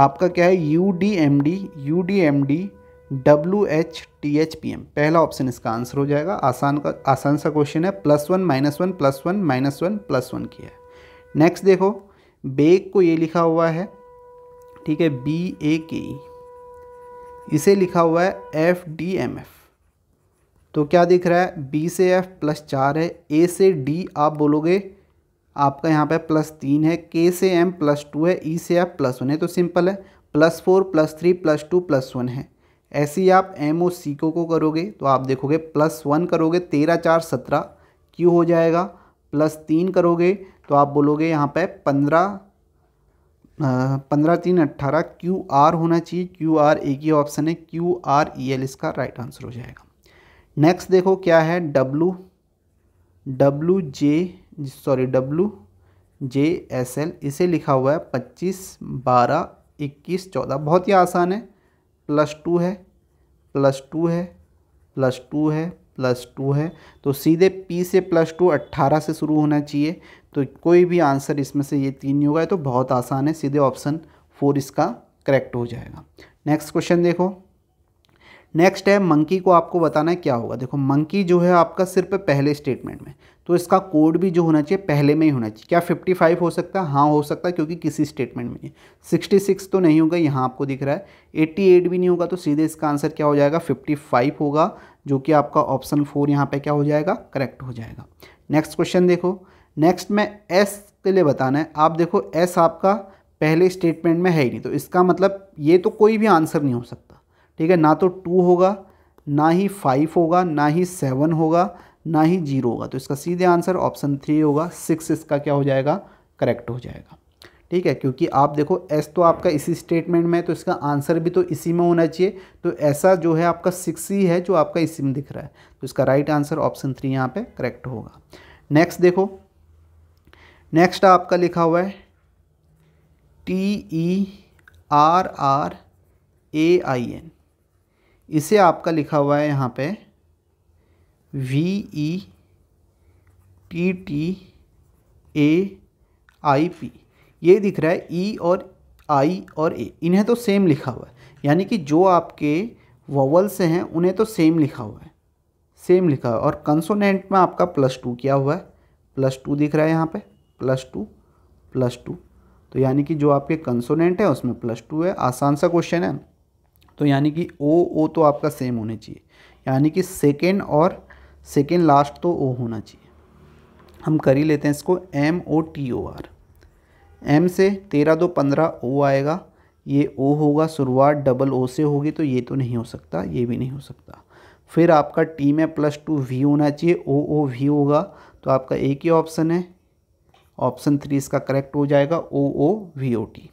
आपका क्या है U D M D U D M D W H T H P M पहला ऑप्शन इसका आंसर हो जाएगा आसान का आसान सा क्वेश्चन है plus one minus one plus one minus one plus one किया है नेक्स्ट देखो बेग को ये लिखा हुआ है ठीक है बी ए के इसे लिखा हुआ है एफ डी एम एफ तो क्या दिख रहा है बी से एफ प्लस चार है ए से डी आप बोलोगे आपका यहाँ पे प्लस तीन है के से एम प्लस टू है ई e से एफ प्लस वन है तो सिंपल है plus four plus three plus two plus one है ऐसे ही आप एम ओ सी को को करोगे तो आप देखोगे प्लस वन करोगे तेरह चार सत्रह क्यू हो जाएगा प्लस तीन करोगे तो आप बोलोगे यहाँ पे पंद्रह पंद्रह तीन अट्ठारह क्यू आर होना चाहिए क्यू आर एक ही ऑप्शन है क्यू आर ई एल इसका राइट आंसर हो जाएगा नेक्स्ट देखो क्या है W W J sorry W J S L इसे लिखा हुआ है पच्चीस बारह इक्कीस चौदह बहुत ही आसान है प्लस टू है प्लस टू है प्लस टू है प्लस टू है तो सीधे पी से प्लस टू अट्ठारह से शुरू होना चाहिए तो कोई भी आंसर इसमें से ये तीन नहीं होगा तो बहुत आसान है सीधे ऑप्शन फोर इसका करेक्ट हो जाएगा नेक्स्ट क्वेश्चन देखो नेक्स्ट है मंकी को आपको बताना है क्या होगा देखो मंकी जो है आपका सिर्फ पहले स्टेटमेंट में तो इसका कोड भी जो होना चाहिए पहले में ही होना चाहिए क्या 55 हो सकता है हाँ हो सकता है क्योंकि किसी स्टेटमेंट में सिक्सटी 66 तो नहीं होगा यहाँ आपको दिख रहा है 88 भी नहीं होगा तो सीधे इसका आंसर क्या हो जाएगा 55 होगा जो कि आपका ऑप्शन फोर यहाँ पे क्या हो जाएगा करेक्ट हो जाएगा नेक्स्ट क्वेश्चन देखो नेक्स्ट में एस के लिए बताना है आप देखो एस आपका पहले स्टेटमेंट में है ही नहीं तो इसका मतलब ये तो कोई भी आंसर नहीं हो सकता ठीक है ना तो टू होगा ना ही फाइव होगा ना ही सेवन होगा ना ही जीरो होगा तो इसका सीधे आंसर ऑप्शन थ्री होगा सिक्स इसका क्या हो जाएगा करेक्ट हो जाएगा ठीक है क्योंकि आप देखो एस तो आपका इसी स्टेटमेंट में है तो इसका आंसर भी तो इसी में होना चाहिए तो ऐसा जो है आपका सिक्स ही है जो आपका इसी में दिख रहा है तो इसका राइट आंसर ऑप्शन थ्री यहाँ पे करेक्ट होगा नेक्स्ट देखो नेक्स्ट आपका लिखा हुआ है T E R R A I N इसे आपका लिखा हुआ है यहाँ पे V E T T A I P ये दिख रहा है ई e और आई और ए इन्हें तो सेम लिखा हुआ है यानी कि जो आपके वॉवल्स हैं उन्हें तो सेम लिखा हुआ है सेम लिखा हुआ है और कंसोनेंट में आपका प्लस टू किया हुआ है प्लस टू दिख रहा है यहाँ पे प्लस टू प्लस टू तो यानी कि जो आपके कंसोनेंट है उसमें प्लस टू है आसान सा क्वेश्चन है तो यानी कि ओ ओ तो आपका सेम होना चाहिए यानी कि सेकेंड और सेकेंड लास्ट तो ओ होना चाहिए हम कर ही लेते हैं इसको M O T O R M से तेरह दो पंद्रह ओ आएगा ये ओ होगा शुरुआत डबल ओ से होगी तो ये तो नहीं हो सकता ये भी नहीं हो सकता फिर आपका टी में प्लस टू वी होना चाहिए ओ ओ वी होगा तो आपका एक ही ऑप्शन है ऑप्शन थ्री इसका करेक्ट हो जाएगा O O V O T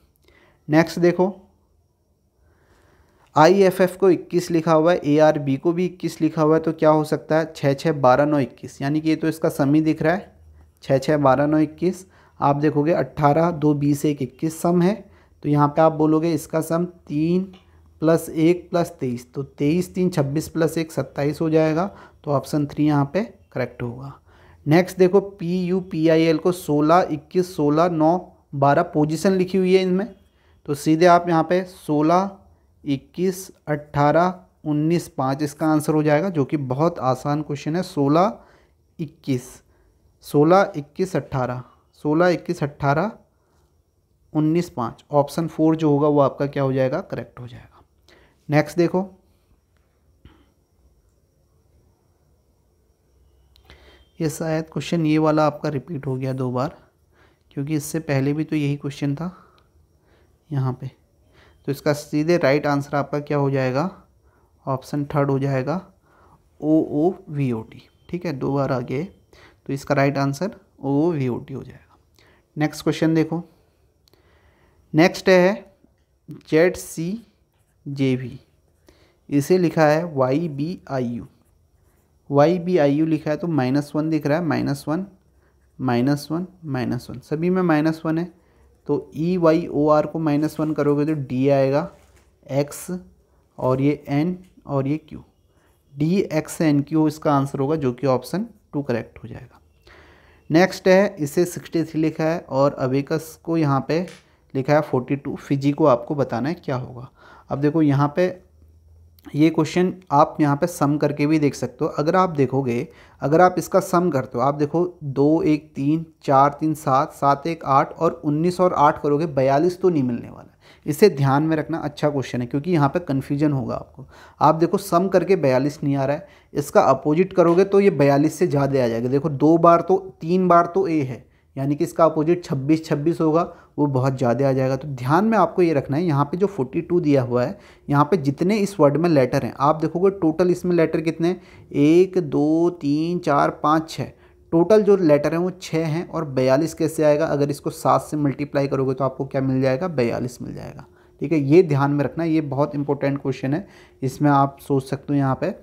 next देखो आई एफ एफ को 21 लिखा हुआ है ए आर बी को भी 21 लिखा हुआ है तो क्या हो सकता है छः छः बारह नौ इक्कीस यानी कि ये तो इसका समी दिख रहा है छः छः बारह नौ इक्कीस आप देखोगे अट्ठारह दो बीस एक इक्कीस सम है तो यहाँ पे आप बोलोगे इसका सम तीन प्लस एक प्लस तेईस तो तेईस तीन छब्बीस प्लस एक सत्ताईस हो जाएगा तो ऑप्शन थ्री यहाँ पे करेक्ट होगा नेक्स्ट देखो P U P I L को सोलह इक्कीस सोलह नौ बारह पोजिशन लिखी हुई है इनमें तो सीधे आप यहाँ पर सोलह इक्कीस अट्ठारह उन्नीस पाँच इसका आंसर हो जाएगा जो कि बहुत आसान क्वेश्चन है सोलह इक्कीस सोलह इक्कीस अट्ठारह सोलह इक्कीस अट्ठारह उन्नीस पाँच ऑप्शन फोर जो होगा वो आपका क्या हो जाएगा करेक्ट हो जाएगा नेक्स्ट देखो ये शायद क्वेश्चन ये वाला आपका रिपीट हो गया दो बार क्योंकि इससे पहले भी तो यही क्वेश्चन था यहाँ पे तो इसका सीधे राइट आंसर आपका क्या हो जाएगा ऑप्शन थर्ड हो जाएगा O O V O T ठीक है दो बार आगे तो इसका right answer O O V O T हो जाएगा नेक्स्ट क्वेश्चन देखो नेक्स्ट है जेड सी जे वी इसे लिखा है Y B I U Y B I U लिखा है तो माइनस वन दिख रहा है minus one minus one minus one सभी में माइनस वन है तो ई वाई ओ आर को माइनस वन करोगे तो डी आएगा एक्स और ये एन और ये Q D X N Q इसका आंसर होगा जो कि ऑप्शन टू करेक्ट हो जाएगा नेक्स्ट है इसे सिक्सटी थ्री लिखा है और अवेकस को यहाँ पे लिखा है फोर्टी टू फिजी को आपको बताना है क्या होगा अब देखो यहाँ पे ये क्वेश्चन आप यहाँ पे सम करके भी देख सकते हो अगर आप देखोगे अगर आप इसका सम करते हो आप देखो दो एक तीन चार तीन सात सात एक आठ और उन्नीस और आठ करोगे बयालीस तो नहीं मिलने वाला इसे ध्यान में रखना अच्छा क्वेश्चन है क्योंकि यहाँ पे कन्फ्यूजन होगा आपको आप देखो सम करके बयालीस नहीं आ रहा है इसका अपोजिट करोगे तो ये बयालीस से ज़्यादा आ जाएगा देखो दो बार तो तीन बार तो ए है यानी कि इसका अपोजिट 26 26 होगा वो बहुत ज़्यादा आ जाएगा तो ध्यान में आपको ये रखना है यहाँ पे जो 42 दिया हुआ है यहाँ पे जितने इस वर्ड में लेटर हैं आप देखोगे टोटल इसमें लेटर कितने एक दो तीन चार पाँच छः टोटल जो लेटर हैं वो छः हैं और बयालीस कैसे आएगा अगर इसको सात से मल्टीप्लाई करोगे तो आपको क्या मिल जाएगा बयालीस मिल जाएगा ठीक है ये ध्यान में रखना ये बहुत इंपॉर्टेंट क्वेश्चन है इसमें आप सोच सकते हो यहाँ पर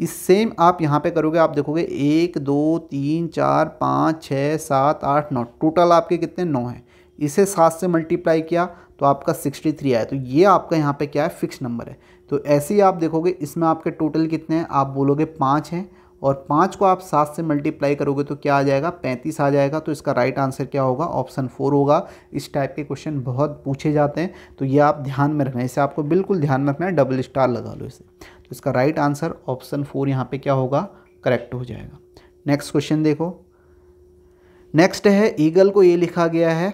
इस सेम आप यहाँ पे करोगे आप देखोगे एक दो तीन चार पाँच छः सात आठ नौ टोटल आपके कितने नौ हैं इसे सात से मल्टीप्लाई किया तो आपका सिक्सटी थ्री आया तो ये आपका यहाँ पे क्या है फिक्स नंबर है तो ऐसे ही आप देखोगे इसमें आपके टोटल कितने हैं आप बोलोगे पाँच हैं और पाँच को आप सात से मल्टीप्लाई करोगे तो क्या आ जाएगा पैंतीस आ जाएगा तो इसका राइट आंसर क्या होगा ऑप्शन फोर होगा इस टाइप के क्वेश्चन बहुत पूछे जाते हैं तो ये आप ध्यान में रखना इसे आपको बिल्कुल ध्यान में रखना है डबल स्टार लगा लो इसे तो इसका राइट आंसर ऑप्शन फोर यहाँ पे क्या होगा करेक्ट हो जाएगा नेक्स्ट क्वेश्चन देखो नेक्स्ट है ईगल को ये लिखा गया है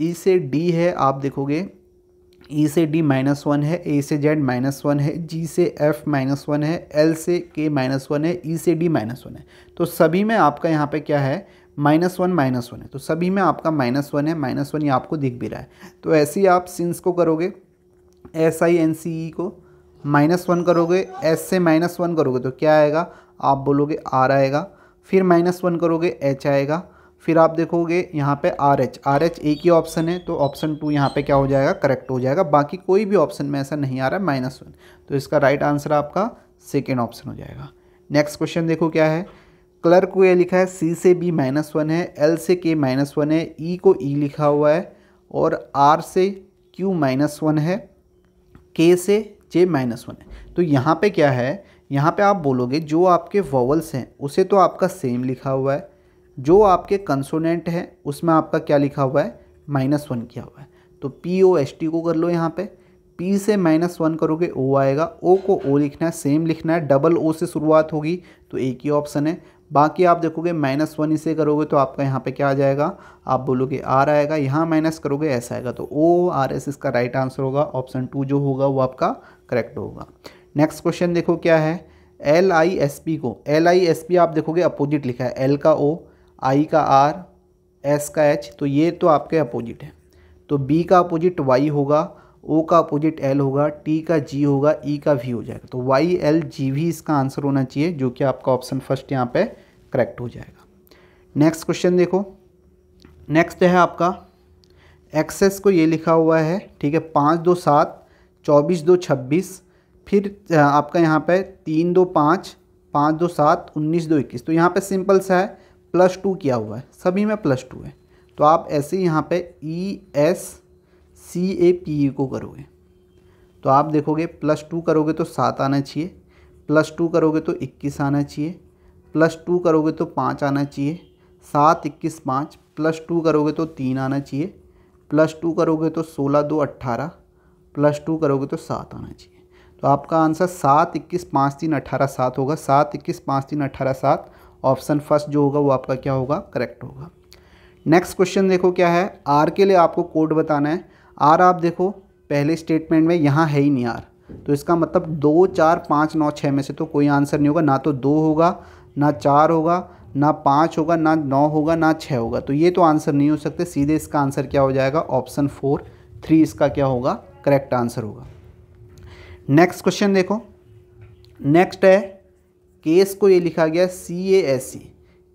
ई e से डी है आप देखोगे ई e से डी माइनस वन है ए से जेड माइनस वन है जी से एफ माइनस वन है एल से के माइनस वन है ई e से डी माइनस वन है तो सभी में आपका यहाँ पे क्या है माइनस वन माइनस वन है तो सभी में आपका माइनस वन है माइनस वन ये आपको दिख भी रहा है तो ऐसे ही आप सिंस को करोगे S I N C E को माइनस वन करोगे एस से माइनस वन करोगे तो क्या आएगा आप बोलोगे आर आएगा फिर माइनस वन करोगे एच आएगा फिर आप देखोगे यहाँ पे आर एच आर एच एक ही ऑप्शन है तो ऑप्शन टू यहाँ पे क्या हो जाएगा करेक्ट हो जाएगा बाकी कोई भी ऑप्शन में ऐसा नहीं आ रहा है माइनस वन तो इसका राइट आंसर आपका सेकेंड ऑप्शन हो जाएगा नेक्स्ट क्वेश्चन देखो क्या है क्लर्क को यह लिखा है सी से बी माइनस वन है एल से के माइनस वन है ई e को ई e लिखा हुआ है और आर से क्यू माइनस वन है के से जे माइनस वन है तो यहाँ पे क्या है यहाँ पे आप बोलोगे जो आपके वॉवल्स हैं उसे तो आपका सेम लिखा हुआ है जो आपके कंसोनेंट हैं उसमें आपका क्या लिखा हुआ है माइनस वन किया हुआ है तो पी ओ एस टी को कर लो यहाँ पे पी से माइनस वन करोगे ओ आएगा ओ को ओ लिखना है सेम लिखना है डबल ओ से शुरुआत होगी तो एक ही ऑप्शन है बाकी आप देखोगे माइनस वन इसे करोगे तो आपका यहाँ पे क्या आ जाएगा आप बोलोगे आर आएगा यहाँ माइनस करोगे ऐसा आएगा तो ओ आर एस इसका राइट आंसर होगा ऑप्शन टू जो होगा वो आपका करेक्ट होगा नेक्स्ट क्वेश्चन देखो क्या है एल आई एस पी को एल आई एस पी आप देखोगे अपोजिट लिखा है एल का ओ आई का आर एस का एच तो ये तो आपके अपोजिट है तो बी का अपोजिट वाई होगा ओ का अपोजिट एल होगा टी का जी होगा ई e का वी हो जाएगा तो वाई एल जी भी इसका आंसर होना चाहिए जो कि आपका ऑप्शन फर्स्ट यहाँ पे करेक्ट हो जाएगा नेक्स्ट क्वेश्चन देखो नेक्स्ट है आपका एक्सेस को ये लिखा हुआ है ठीक है पाँच दो सात चौबीस दो छब्बीस फिर आपका यहाँ पे तीन दो पाँच पाँच दो सात उन्नीस दो इक्कीस तो यहाँ पे सिंपल सा है प्लस टू किया हुआ है सभी में प्लस टू है तो आप ऐसे ही यहाँ पे E S C A P E को करोगे तो आप देखोगे प्लस टू करोगे तो सात आना चाहिए प्लस टू करोगे तो इक्कीस आना चाहिए प्लस टू करोगे तो पाँच आना चाहिए सात इक्कीस पाँच प्लस टू करोगे तो तीन आना चाहिए प्लस टू करोगे तो सोलह दो अट्ठारह प्लस टू करोगे तो सात आना चाहिए तो आपका आंसर सात इक्कीस पाँच तीन अट्ठारह सात होगा सात इक्कीस पाँच तीन अट्ठारह सात ऑप्शन फर्स्ट जो होगा वो आपका क्या होगा करेक्ट होगा नेक्स्ट क्वेश्चन देखो क्या है आर के लिए आपको कोड बताना है आर आप देखो पहले स्टेटमेंट में यहाँ है ही नहीं आर तो इसका मतलब दो चार पाँच नौ छः में से तो कोई आंसर नहीं होगा ना तो दो होगा ना चार होगा ना पाँच होगा ना नौ होगा ना छः होगा तो ये तो आंसर नहीं हो सकते सीधे इसका आंसर क्या हो जाएगा ऑप्शन फोर थ्री इसका क्या होगा करेक्ट आंसर होगा नेक्स्ट क्वेश्चन देखो नेक्स्ट है केस को ये लिखा गया सी ए एस सी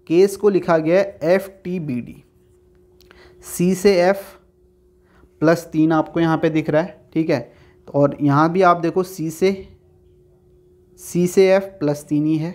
केस को लिखा गया F T B D C से एफ प्लस तीन आपको यहाँ पे दिख रहा है ठीक है और यहाँ भी आप देखो सी से सी से एफ प्लस तीन ही है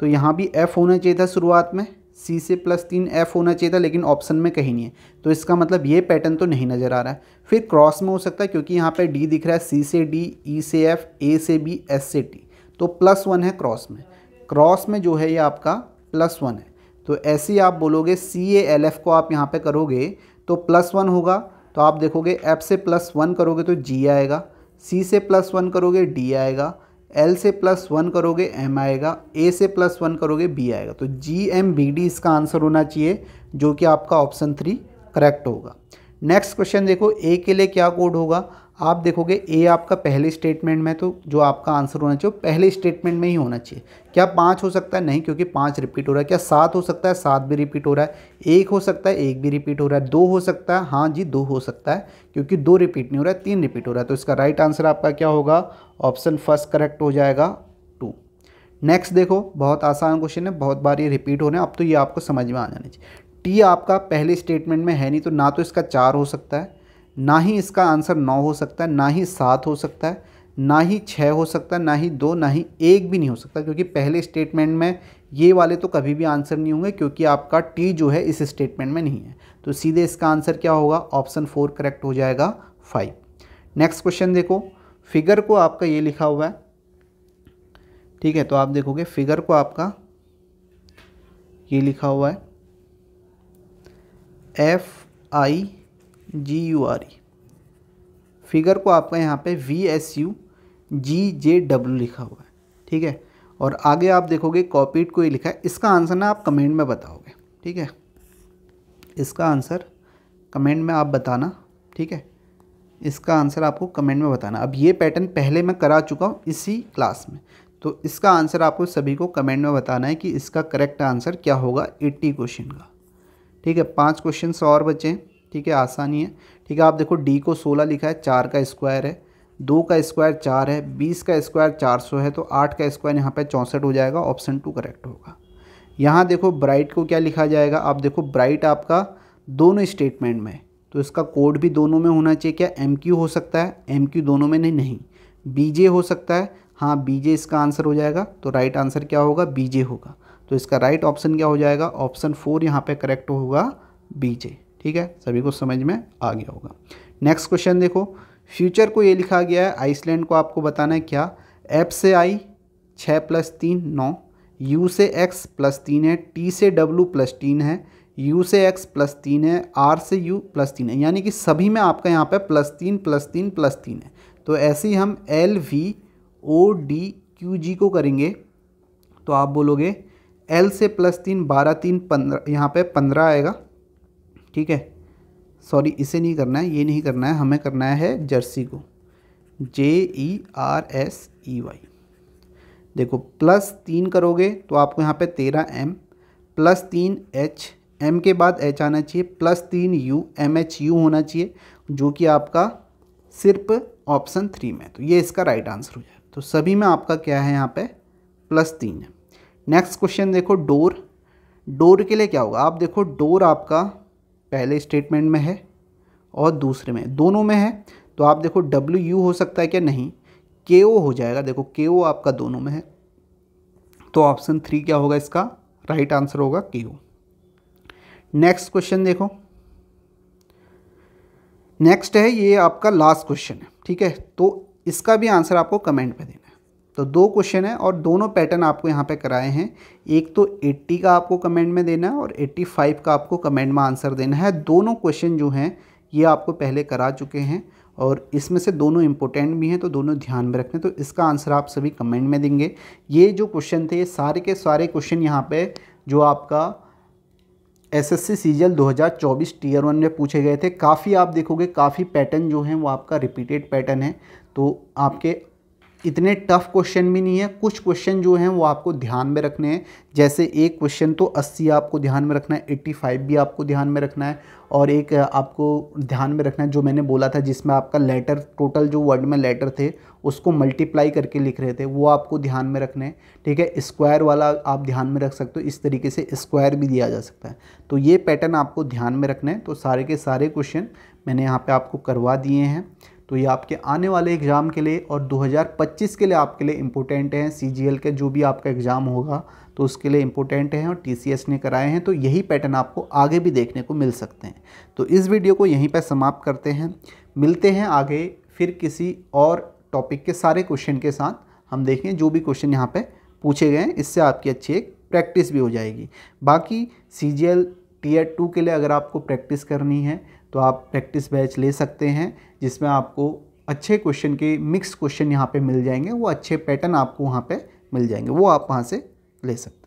तो यहाँ भी एफ होना चाहिए था शुरुआत में सी से प्लस तीन एफ होना चाहिए था लेकिन ऑप्शन में कहीं नहीं है तो इसका मतलब ये पैटर्न तो नहीं नज़र आ रहा है फिर क्रॉस में हो सकता है क्योंकि यहाँ पे डी दिख रहा है सी से डी ई e से एफ ए से बी एस से टी तो प्लस वन है क्रॉस में क्रॉस में जो है ये आपका प्लस वन है तो ऐसे ही आप बोलोगे सी ए एल एफ को आप यहाँ पर करोगे तो प्लस वन होगा तो आप देखोगे एफ से प्लस वन करोगे तो जी आएगा सी से प्लस वन करोगे डी आएगा एल से प्लस वन करोगे एम आएगा ए से प्लस वन करोगे बी आएगा तो जी एम बी डी इसका आंसर होना चाहिए जो कि आपका ऑप्शन थ्री करेक्ट होगा नेक्स्ट क्वेश्चन देखो ए के लिए क्या कोड होगा आप देखोगे ए आपका पहले स्टेटमेंट में तो जो आपका आंसर होना चाहिए पहले स्टेटमेंट में ही होना चाहिए क्या पाँच हो सकता है नहीं क्योंकि पाँच रिपीट हो रहा है क्या सात हो सकता है सात भी रिपीट हो रहा है एक हो सकता है एक भी रिपीट हो रहा है दो हो सकता है हाँ जी दो हो सकता है क्योंकि दो रिपीट नहीं हो रहा है तीन रिपीट हो रहा है तो इसका राइट आंसर आपका क्या होगा ऑप्शन फर्स्ट करेक्ट हो जाएगा टू नेक्स्ट देखो बहुत आसान क्वेश्चन है बहुत बार ये रिपीट हो रहे हैं अब तो ये आपको समझ में आ जाना चाहिए टी आपका पहले स्टेटमेंट में है नहीं तो ना तो इसका चार हो सकता है ना ही इसका आंसर नौ हो सकता है ना ही सात हो सकता है ना ही छः हो सकता है ना ही दो ना ही एक भी नहीं हो सकता क्योंकि पहले स्टेटमेंट में ये वाले तो कभी भी आंसर नहीं होंगे क्योंकि आपका टी जो है इस स्टेटमेंट में नहीं है तो सीधे इसका आंसर क्या होगा ऑप्शन फोर करेक्ट हो जाएगा फाइव नेक्स्ट क्वेश्चन देखो फिगर को आपका ये लिखा हुआ है ठीक है तो आप देखोगे फिगर को आपका ये लिखा हुआ है F I G U R E figure को आपका यहाँ पे V S U G J W लिखा हुआ है ठीक है और आगे आप देखोगे कॉपीड को ही लिखा है इसका आंसर ना आप कमेंट में बताओगे ठीक है इसका आंसर कमेंट में आप बताना ठीक है इसका आंसर आपको कमेंट में बताना अब ये पैटर्न पहले मैं करा चुका हूँ इसी क्लास में तो इसका आंसर आपको सभी को कमेंट में बताना है कि इसका करेक्ट आंसर क्या होगा एट्टी क्वेश्चन का ठीक है पांच क्वेश्चन और बचे हैं ठीक है आसानी है ठीक है आप देखो डी को सोलह लिखा है चार का स्क्वायर है दो का स्क्वायर चार है बीस का स्क्वायर चार सौ है तो आठ का स्क्वायर यहाँ पर चौंसठ हो जाएगा ऑप्शन टू करेक्ट होगा यहाँ देखो ब्राइट को क्या लिखा जाएगा आप देखो ब्राइट आपका दोनों स्टेटमेंट में तो इसका कोड भी दोनों में होना चाहिए क्या एम क्यू हो सकता है एम क्यू दोनों में नहीं नहीं बीजे हो सकता है हाँ बीजे इसका आंसर हो जाएगा तो राइट आंसर क्या होगा बीजे होगा तो इसका राइट ऑप्शन क्या हो जाएगा ऑप्शन फोर यहाँ पर करेक्ट होगा बीजे ठीक है सभी को समझ में आ गया होगा नेक्स्ट क्वेश्चन देखो फ्यूचर को ये लिखा गया है आइसलैंड को आपको बताना है क्या एफ से आई छः प्लस तीन नौ यू से एक्स प्लस तीन है टी से डब्लू प्लस तीन है यू से एक्स प्लस तीन है आर से यू प्लस तीन है यानी कि सभी में आपका यहाँ पे प्लस तीन प्लस तीन प्लस तीन है तो ऐसे ही हम L V O D Q G को करेंगे तो आप बोलोगे एल से प्लस तीन बारह तीन पंद्रह यहाँ पर पंद्रह आएगा ठीक है सॉरी इसे नहीं करना है ये नहीं करना है हमें करना है जर्सी को J E R S E Y देखो प्लस तीन करोगे तो आपको यहाँ पे तेरह एम प्लस तीन एच एम के बाद एच आना चाहिए प्लस तीन यू एम एच यू होना चाहिए जो कि आपका सिर्फ ऑप्शन थ्री में तो ये इसका राइट आंसर हो जाए तो सभी में आपका क्या है यहाँ पे प्लस तीन है नेक्स्ट क्वेश्चन देखो डोर डोर के लिए क्या होगा आप देखो डोर आपका पहले स्टेटमेंट में है और दूसरे में दोनों में है तो आप देखो डब्ल्यू यू हो सकता है क्या नहीं के ओ हो जाएगा देखो के ओ आपका दोनों में है तो ऑप्शन थ्री क्या होगा इसका राइट आंसर होगा के ओ नेक्स्ट क्वेश्चन देखो नेक्स्ट है ये आपका लास्ट क्वेश्चन है ठीक है तो इसका भी आंसर आपको कमेंट में देना तो दो क्वेश्चन है और दोनों पैटर्न आपको यहाँ पे कराए हैं एक तो 80 का आपको कमेंट में देना है और 85 का आपको कमेंट में आंसर देना है दोनों क्वेश्चन जो हैं ये आपको पहले करा चुके हैं और इसमें से दोनों इम्पोर्टेंट भी हैं तो दोनों ध्यान में रखने तो इसका आंसर आप सभी कमेंट में देंगे ये जो क्वेश्चन थे ये सारे के सारे क्वेश्चन यहाँ पर जो आपका एस एस सी सीजल दो हज़ार चौबीस टीयर वन में पूछे गए थे काफ़ी आप देखोगे काफ़ी पैटर्न जो हैं वो आपका रिपीटेड पैटर्न है तो आपके इतने टफ क्वेश्चन भी नहीं है कुछ क्वेश्चन जो हैं वो आपको ध्यान में रखने हैं जैसे एक क्वेश्चन तो 80 आपको ध्यान में रखना है 85 भी आपको ध्यान में रखना है और एक आपको ध्यान में रखना है जो मैंने बोला था जिसमें आपका लेटर टोटल जो वर्ड में लेटर थे उसको मल्टीप्लाई करके लिख रहे थे वो आपको ध्यान में रखना है ठीक है स्क्वायर वाला आप ध्यान में रख सकते हो इस तरीके से स्क्वायर भी दिया जा सकता है तो ये पैटर्न आपको ध्यान में रखना है तो सारे के सारे क्वेश्चन मैंने यहाँ पर आपको करवा दिए हैं तो ये आपके आने वाले एग्ज़ाम के लिए और 2025 के लिए आपके लिए इम्पोर्टेंट हैं सी के जो भी आपका एग्ज़ाम होगा तो उसके लिए इम्पोर्टेंट हैं और टी ने कराए हैं तो यही पैटर्न आपको आगे भी देखने को मिल सकते हैं तो इस वीडियो को यहीं पर समाप्त करते हैं मिलते हैं आगे फिर किसी और टॉपिक के सारे क्वेश्चन के साथ हम देखें जो भी क्वेश्चन यहाँ पर पूछे गए हैं इससे आपकी अच्छी एक प्रैक्टिस भी हो जाएगी बाकी सी एड टू के लिए अगर आपको प्रैक्टिस करनी है तो आप प्रैक्टिस बैच ले सकते हैं जिसमें आपको अच्छे क्वेश्चन के मिक्स क्वेश्चन यहाँ पे मिल जाएंगे वो अच्छे पैटर्न आपको वहाँ पे मिल जाएंगे वो आप वहाँ से ले सकते हैं